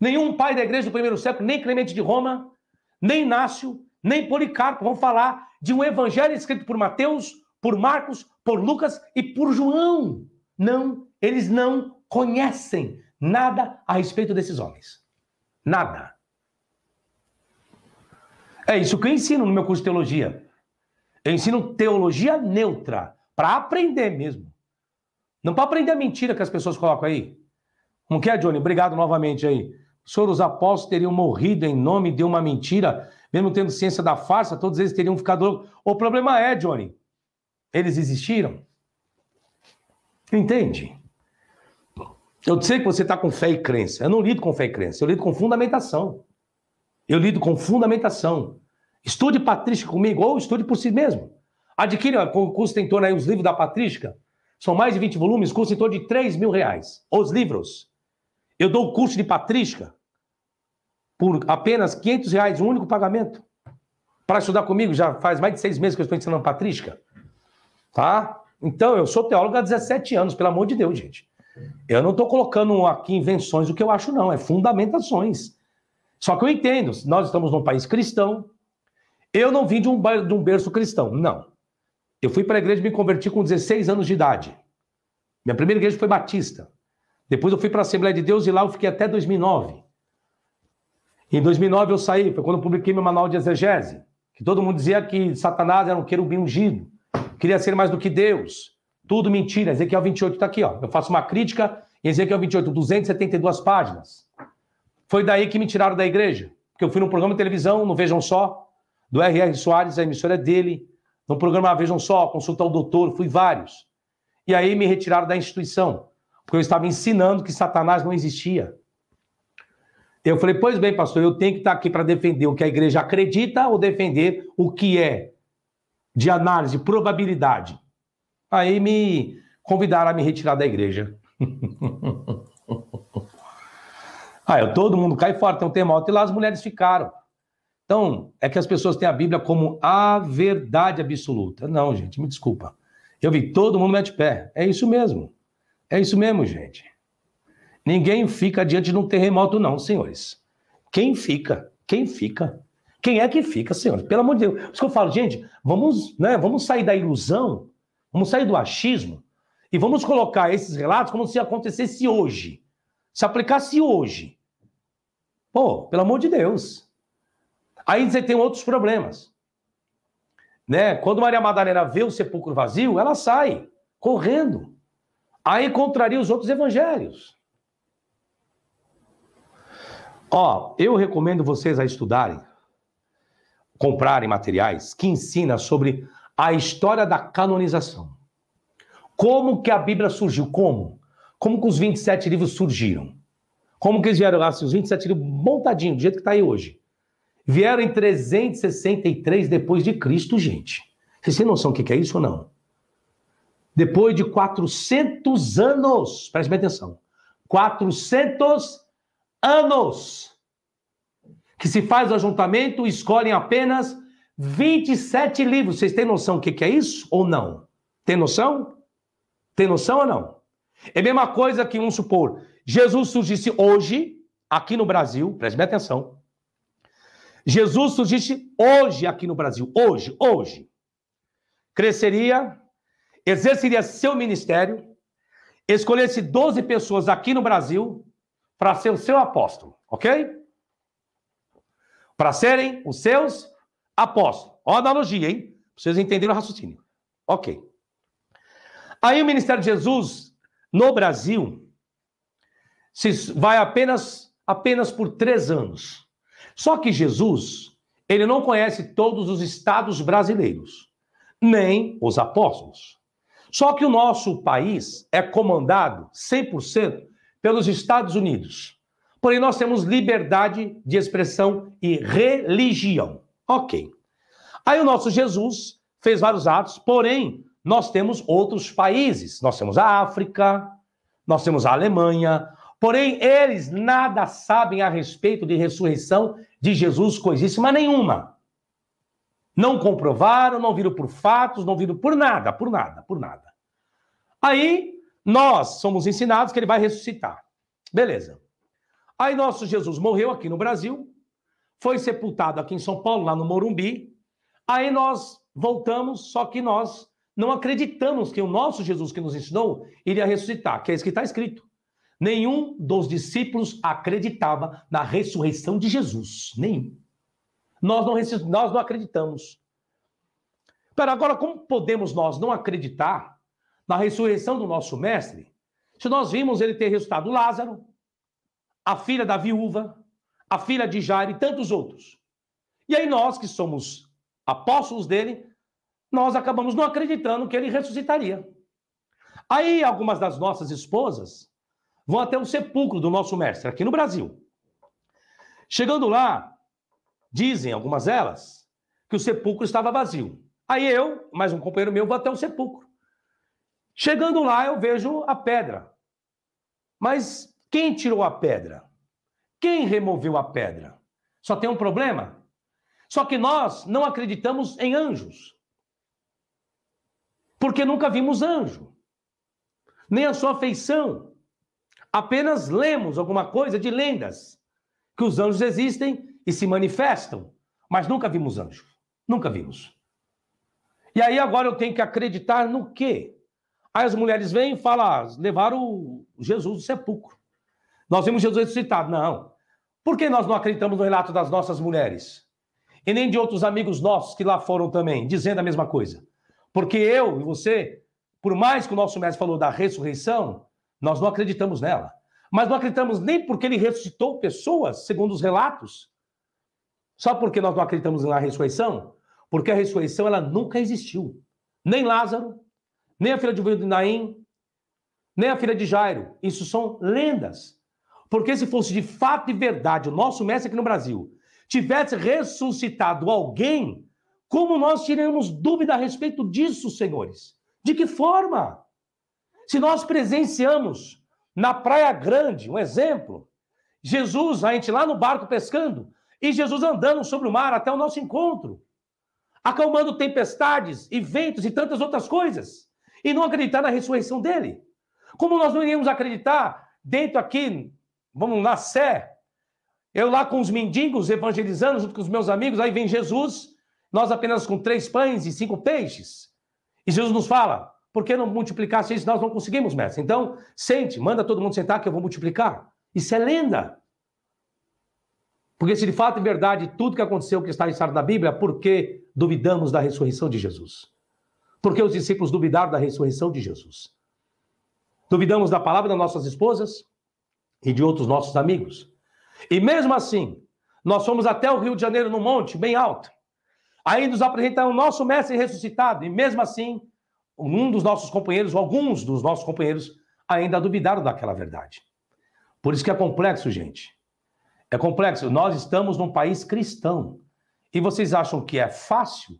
Nenhum pai da igreja do primeiro século, nem Clemente de Roma, nem Inácio, nem Policarpo vão falar de um evangelho escrito por Mateus, por Marcos, por Lucas e por João. Não, eles não conhecem nada a respeito desses homens. Nada. É isso que eu ensino no meu curso de teologia. Eu ensino teologia neutra, para aprender mesmo. Não para aprender a mentira que as pessoas colocam aí. Não quer, é, Johnny? Obrigado novamente aí. Senhor, os apóstolos teriam morrido em nome de uma mentira, mesmo tendo ciência da farsa, todos eles teriam ficado loucos. O problema é, Johnny, eles existiram. Entende? Eu sei que você está com fé e crença. Eu não lido com fé e crença, eu lido com fundamentação. Eu lido com fundamentação. Estude patrística comigo ou estude por si mesmo. Adquire, o curso tem torno aí os livros da patrística. São mais de 20 volumes, custa em torno de 3 mil reais. Os livros. Eu dou o curso de patrística por apenas 500 reais, um único pagamento. Para estudar comigo, já faz mais de seis meses que eu estou ensinando patrística. Tá? Então, eu sou teólogo há 17 anos, pelo amor de Deus, gente. Eu não estou colocando aqui invenções o que eu acho, não, é fundamentações. Só que eu entendo, nós estamos num país cristão. Eu não vim de um, de um berço cristão, não. Eu fui para a igreja e me converti com 16 anos de idade. Minha primeira igreja foi batista. Depois eu fui para a Assembleia de Deus e lá eu fiquei até 2009. Em 2009 eu saí, foi quando eu publiquei meu manual de exegese, que todo mundo dizia que Satanás era um querubim ungido, queria ser mais do que Deus, tudo mentira. Ezequiel 28 está aqui, ó. Eu faço uma crítica, Ezequiel 28, 272 páginas. Foi daí que me tiraram da igreja. Porque eu fui num programa de televisão, no Vejam Só, do R.R. Soares, a emissora é dele. no programa Vejam Só, consultar o doutor, fui vários. E aí me retiraram da instituição. Porque eu estava ensinando que Satanás não existia. Eu falei, pois bem, pastor, eu tenho que estar tá aqui para defender o que a igreja acredita ou defender o que é de análise, probabilidade. Aí me convidaram a me retirar da igreja. <laughs> Aí eu, todo mundo cai fora, tem um terremoto. E lá as mulheres ficaram. Então, é que as pessoas têm a Bíblia como a verdade absoluta. Não, gente, me desculpa. Eu vi todo mundo mete pé. É isso mesmo. É isso mesmo, gente. Ninguém fica diante de um terremoto, não, senhores. Quem fica? Quem fica? Quem é que fica, senhores? Pelo amor de Deus. Por isso que eu falo, gente, vamos, né, vamos sair da ilusão Vamos sair do achismo e vamos colocar esses relatos como se acontecesse hoje. Se aplicasse hoje. Pô, pelo amor de Deus. Aí você tem outros problemas. Né? Quando Maria Madalena vê o sepulcro vazio, ela sai correndo. Aí contraria os outros evangelhos. Ó, eu recomendo vocês a estudarem, comprarem materiais que ensina sobre a história da canonização. Como que a Bíblia surgiu? Como? Como que os 27 livros surgiram? Como que eles vieram lá? Assim, os 27 livros montadinhos do jeito que está aí hoje. Vieram em 363 depois de Cristo, gente. Vocês têm noção do que é isso ou não? Depois de 400 anos, preste bem atenção, 400 anos que se faz o ajuntamento, escolhem apenas 27 livros. Vocês têm noção do que, é isso ou não? Tem noção? Tem noção ou não? É a mesma coisa que, vamos supor, Jesus surgisse hoje, aqui no Brasil, preste bem atenção. Jesus surgisse hoje aqui no Brasil, hoje, hoje. Cresceria, exerceria seu ministério, escolhesse 12 pessoas aqui no Brasil para ser o seu apóstolo, ok? Para serem os seus Após, olha a analogia, hein? Vocês entenderam o raciocínio. Ok. Aí o Ministério de Jesus, no Brasil, se vai apenas, apenas por três anos. Só que Jesus, ele não conhece todos os estados brasileiros, nem os apóstolos. Só que o nosso país é comandado 100% pelos Estados Unidos. Porém, nós temos liberdade de expressão e religião. Ok. Aí o nosso Jesus fez vários atos, porém, nós temos outros países. Nós temos a África, nós temos a Alemanha. Porém, eles nada sabem a respeito de ressurreição de Jesus, coisíssima nenhuma. Não comprovaram, não viram por fatos, não viram por nada, por nada, por nada. Aí nós somos ensinados que ele vai ressuscitar. Beleza. Aí nosso Jesus morreu aqui no Brasil, foi sepultado aqui em São Paulo, lá no Morumbi. Aí nós voltamos, só que nós não acreditamos que o nosso Jesus que nos ensinou iria ressuscitar, que é isso que está escrito. Nenhum dos discípulos acreditava na ressurreição de Jesus. Nenhum. Nós não, nós não acreditamos. Pera, agora, como podemos nós não acreditar na ressurreição do nosso mestre, se nós vimos ele ter ressuscitado Lázaro, a filha da viúva, a filha de Jair e tantos outros. E aí nós, que somos apóstolos dele, nós acabamos não acreditando que ele ressuscitaria. Aí algumas das nossas esposas vão até o sepulcro do nosso mestre, aqui no Brasil. Chegando lá, dizem algumas delas que o sepulcro estava vazio. Aí eu, mais um companheiro meu, vou até o sepulcro. Chegando lá, eu vejo a pedra. Mas quem tirou a pedra? Quem removeu a pedra? Só tem um problema. Só que nós não acreditamos em anjos. Porque nunca vimos anjo. Nem a sua feição. Apenas lemos alguma coisa de lendas. Que os anjos existem e se manifestam. Mas nunca vimos anjo. Nunca vimos. E aí agora eu tenho que acreditar no quê? Aí as mulheres vêm e falam: ah, levaram Jesus do sepulcro. Nós vimos Jesus ressuscitado. Não. Por que nós não acreditamos no relato das nossas mulheres? E nem de outros amigos nossos que lá foram também, dizendo a mesma coisa. Porque eu e você, por mais que o nosso mestre falou da ressurreição, nós não acreditamos nela. Mas não acreditamos nem porque ele ressuscitou pessoas, segundo os relatos. Só porque nós não acreditamos na ressurreição? Porque a ressurreição ela nunca existiu. Nem Lázaro, nem a filha de Naim, nem a filha de Jairo. Isso são lendas. Porque se fosse de fato e verdade o nosso mestre aqui no Brasil tivesse ressuscitado alguém, como nós teríamos dúvida a respeito disso, senhores? De que forma? Se nós presenciamos na Praia Grande, um exemplo, Jesus, a gente lá no barco pescando, e Jesus andando sobre o mar até o nosso encontro, acalmando tempestades e ventos e tantas outras coisas, e não acreditar na ressurreição dele. Como nós não iríamos acreditar dentro aqui Vamos na Sé. Eu lá com os mendigos evangelizando junto com os meus amigos, aí vem Jesus, nós apenas com três pães e cinco peixes. E Jesus nos fala: por que não multiplicar se Nós não conseguimos, mestre. Então, sente, manda todo mundo sentar que eu vou multiplicar. Isso é lenda. Porque se de fato é verdade tudo que aconteceu, que está estado na Bíblia, por que duvidamos da ressurreição de Jesus? Por que os discípulos duvidaram da ressurreição de Jesus? Duvidamos da palavra das nossas esposas? e de outros nossos amigos. E mesmo assim, nós fomos até o Rio de Janeiro, no monte, bem alto. Aí nos apresentaram o nosso mestre ressuscitado, e mesmo assim, um dos nossos companheiros, ou alguns dos nossos companheiros, ainda duvidaram daquela verdade. Por isso que é complexo, gente. É complexo. Nós estamos num país cristão. E vocês acham que é fácil,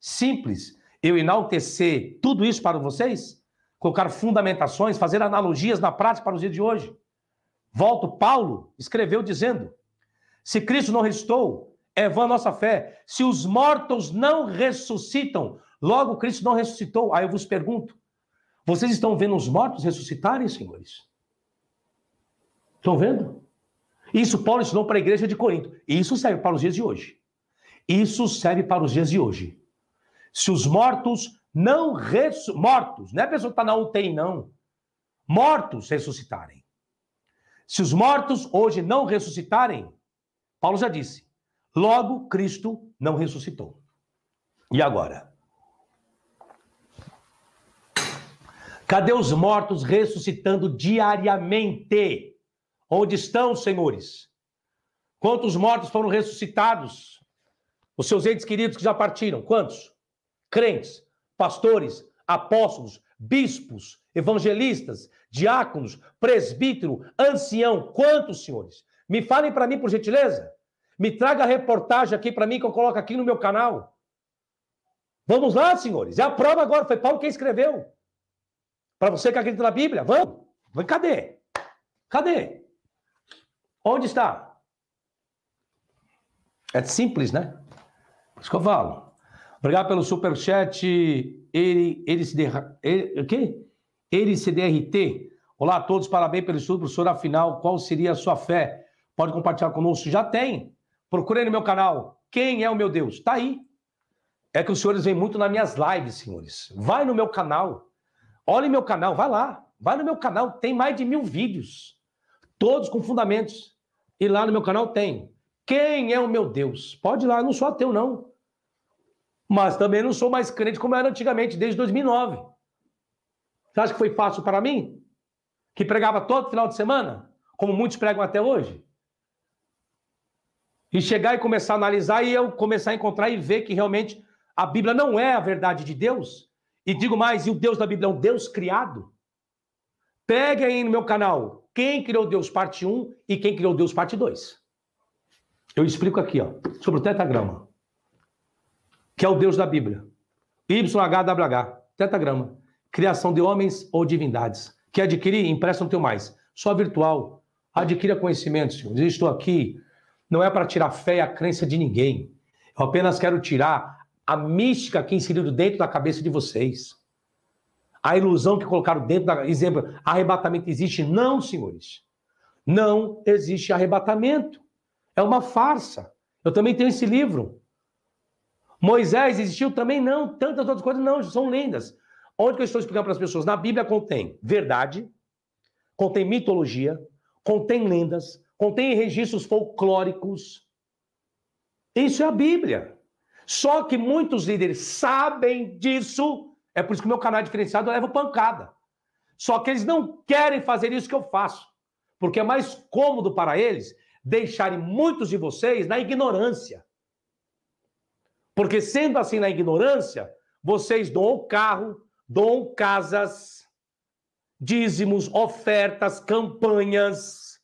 simples, eu enaltecer tudo isso para vocês? Colocar fundamentações, fazer analogias na prática para os dias de hoje? Volto, Paulo escreveu dizendo: Se Cristo não ressuscitou, é vã a nossa fé. Se os mortos não ressuscitam, logo Cristo não ressuscitou. Aí eu vos pergunto: vocês estão vendo os mortos ressuscitarem, senhores? Estão vendo? Isso Paulo ensinou para a igreja de Corinto. Isso serve para os dias de hoje. Isso serve para os dias de hoje. Se os mortos não ressuscitam, mortos, não é a pessoa que está na UTI, não. Mortos ressuscitarem. Se os mortos hoje não ressuscitarem, Paulo já disse, logo Cristo não ressuscitou. E agora? Cadê os mortos ressuscitando diariamente? Onde estão, senhores? Quantos mortos foram ressuscitados? Os seus entes queridos que já partiram, quantos? Crentes, pastores, apóstolos, bispos, evangelistas, diáconos, presbítero, ancião, quantos, senhores? Me falem para mim, por gentileza. Me traga a reportagem aqui para mim, que eu coloco aqui no meu canal. Vamos lá, senhores. É a prova agora. Foi Paulo quem escreveu. Para você que acredita na Bíblia. Vamos. Cadê? Cadê? Onde está? É simples, né? Isso que eu falo. Obrigado pelo superchat, ele, ele se der, Ele, o quê? Ele se DRT. Olá a todos, parabéns pelo estudo, professor. Afinal, qual seria a sua fé? Pode compartilhar conosco? Já tem. Procure no meu canal. Quem é o meu Deus? Está aí. É que os senhores vêm muito nas minhas lives, senhores. Vai no meu canal. Olhe meu canal, vai lá. Vai no meu canal, tem mais de mil vídeos. Todos com fundamentos. E lá no meu canal tem. Quem é o meu Deus? Pode ir lá, eu não sou ateu, não. Mas também não sou mais crente como era antigamente, desde 2009. Você acha que foi fácil para mim? Que pregava todo final de semana, como muitos pregam até hoje? E chegar e começar a analisar e eu começar a encontrar e ver que realmente a Bíblia não é a verdade de Deus? E digo mais, e o Deus da Bíblia é um Deus criado? Pegue aí no meu canal Quem Criou Deus Parte 1 e Quem Criou Deus Parte 2. Eu explico aqui, ó, sobre o tetragrama que é o Deus da Bíblia. YHWH, tetagrama, criação de homens ou divindades. Que adquirir, empresta não tem mais. Só virtual. Adquira conhecimento, Senhor. Eu estou aqui, não é para tirar a fé e a crença de ninguém. Eu apenas quero tirar a mística que inseriram dentro da cabeça de vocês. A ilusão que colocaram dentro da. Exemplo, arrebatamento existe? Não, senhores. Não existe arrebatamento. É uma farsa. Eu também tenho esse livro. Moisés existiu também? Não. Tantas outras coisas? Não, são lendas. Onde que eu estou explicando para as pessoas? Na Bíblia contém verdade, contém mitologia, contém lendas, contém registros folclóricos. Isso é a Bíblia. Só que muitos líderes sabem disso, é por isso que o meu canal é diferenciado eu levo pancada. Só que eles não querem fazer isso que eu faço, porque é mais cômodo para eles deixarem muitos de vocês na ignorância. Porque sendo assim na ignorância, vocês doam carro, doam casas, dízimos, ofertas, campanhas,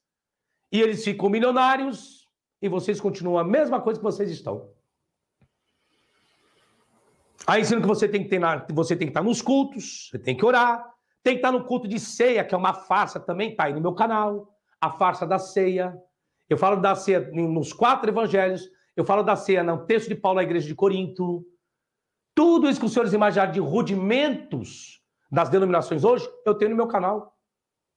e eles ficam milionários e vocês continuam a mesma coisa que vocês estão. Aí sendo que você tem que, ter na, você tem que estar nos cultos, você tem que orar, tem que estar no culto de ceia, que é uma farsa também, tá aí no meu canal, a farsa da ceia. Eu falo da ceia nos quatro evangelhos, eu falo da cena, um texto de Paulo à igreja de Corinto. Tudo isso que os senhores imaginaram de rudimentos das denominações hoje, eu tenho no meu canal.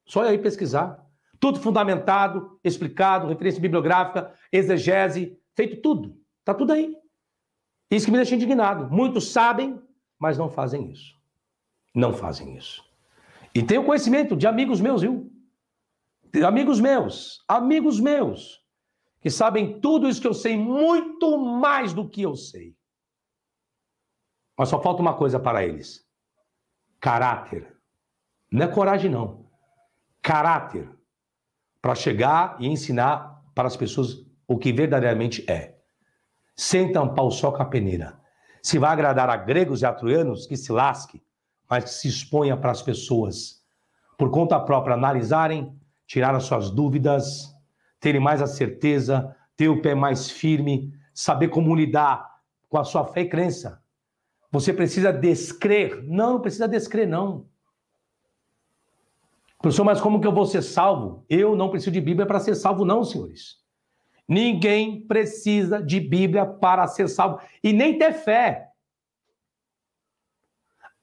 Só aí pesquisar. Tudo fundamentado, explicado, referência bibliográfica, exegese, feito tudo. Tá tudo aí. Isso que me deixa indignado. Muitos sabem, mas não fazem isso. Não fazem isso. E tenho conhecimento de amigos meus, viu? Amigos meus, amigos meus, que sabem tudo isso que eu sei, muito mais do que eu sei. Mas só falta uma coisa para eles: caráter. Não é coragem, não. Caráter. Para chegar e ensinar para as pessoas o que verdadeiramente é. Sem tampar o sol com a peneira. Se vai agradar a gregos e a troianos, que se lasque, mas que se exponha para as pessoas, por conta própria, analisarem, tirar as suas dúvidas terem mais a certeza, ter o pé mais firme, saber como lidar com a sua fé e crença. Você precisa descrer. Não, não precisa descrer, não. Professor, mas como que eu vou ser salvo? Eu não preciso de Bíblia para ser salvo, não, senhores. Ninguém precisa de Bíblia para ser salvo e nem ter fé.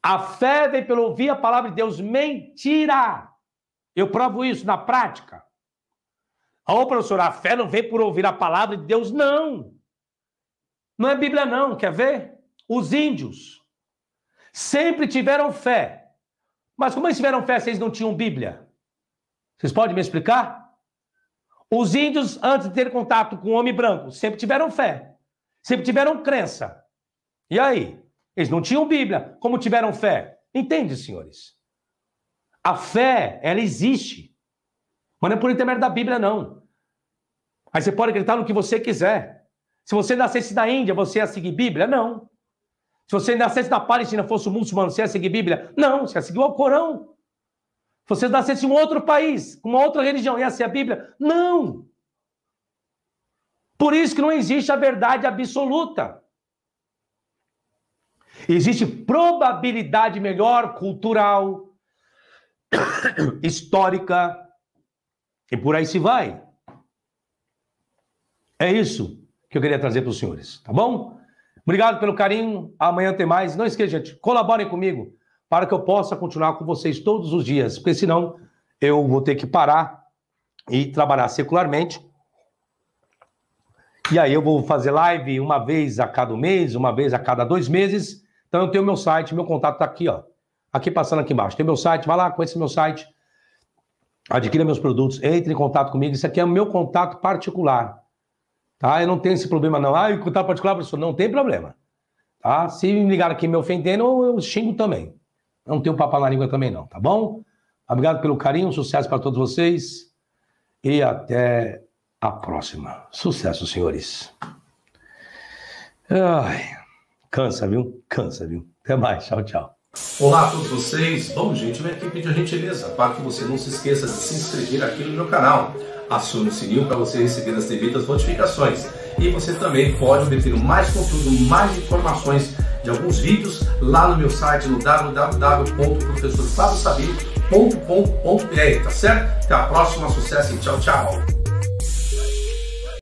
A fé vem pelo ouvir a palavra de Deus. Mentira! Eu provo isso na prática. Ô, oh, professor, a fé não vem por ouvir a palavra de Deus, não. Não é Bíblia, não. Quer ver? Os índios sempre tiveram fé. Mas como eles tiveram fé se eles não tinham Bíblia? Vocês podem me explicar? Os índios, antes de ter contato com o homem branco, sempre tiveram fé. Sempre tiveram crença. E aí? Eles não tinham Bíblia. Como tiveram fé? Entende, senhores? A fé, ela existe. Mas não é por intermédio da Bíblia, não. Aí você pode acreditar no que você quiser. Se você nascesse da Índia, você ia seguir Bíblia? Não. Se você nascesse da Palestina, fosse um muçulmano, você ia seguir Bíblia? Não, você ia seguir o Corão. Se você nascesse em um outro país, com uma outra religião, ia ser a Bíblia? Não. Por isso que não existe a verdade absoluta. Existe probabilidade melhor cultural, <coughs> histórica, e por aí se vai. É isso que eu queria trazer para os senhores, tá bom? Obrigado pelo carinho. Amanhã tem mais. Não esqueça, gente, colaborem comigo para que eu possa continuar com vocês todos os dias, porque senão eu vou ter que parar e trabalhar secularmente. E aí eu vou fazer live uma vez a cada mês, uma vez a cada dois meses. Então eu tenho meu site, meu contato está aqui, ó. Aqui passando aqui embaixo. Tem meu site, vai lá, conhece meu site adquira meus produtos, entre em contato comigo. Isso aqui é o meu contato particular. Tá? Eu não tenho esse problema, não. Ah, contato particular, professor, não tem problema. Tá? Se me ligar aqui me ofendendo, eu xingo também. não tenho papo na língua também, não, tá bom? Obrigado pelo carinho, sucesso para todos vocês e até a próxima. Sucesso, senhores. Ai, cansa, viu? Cansa, viu? Até mais. Tchau, tchau. Olá a todos vocês, bom gente, minha equipe aqui pedir gentileza para que você não se esqueça de se inscrever aqui no meu canal, acione o sininho para você receber as devidas notificações e você também pode obter mais conteúdo, mais informações de alguns vídeos lá no meu site no www.professorfabosabir.com.br, tá certo? Até a próxima, sucesso e tchau, tchau!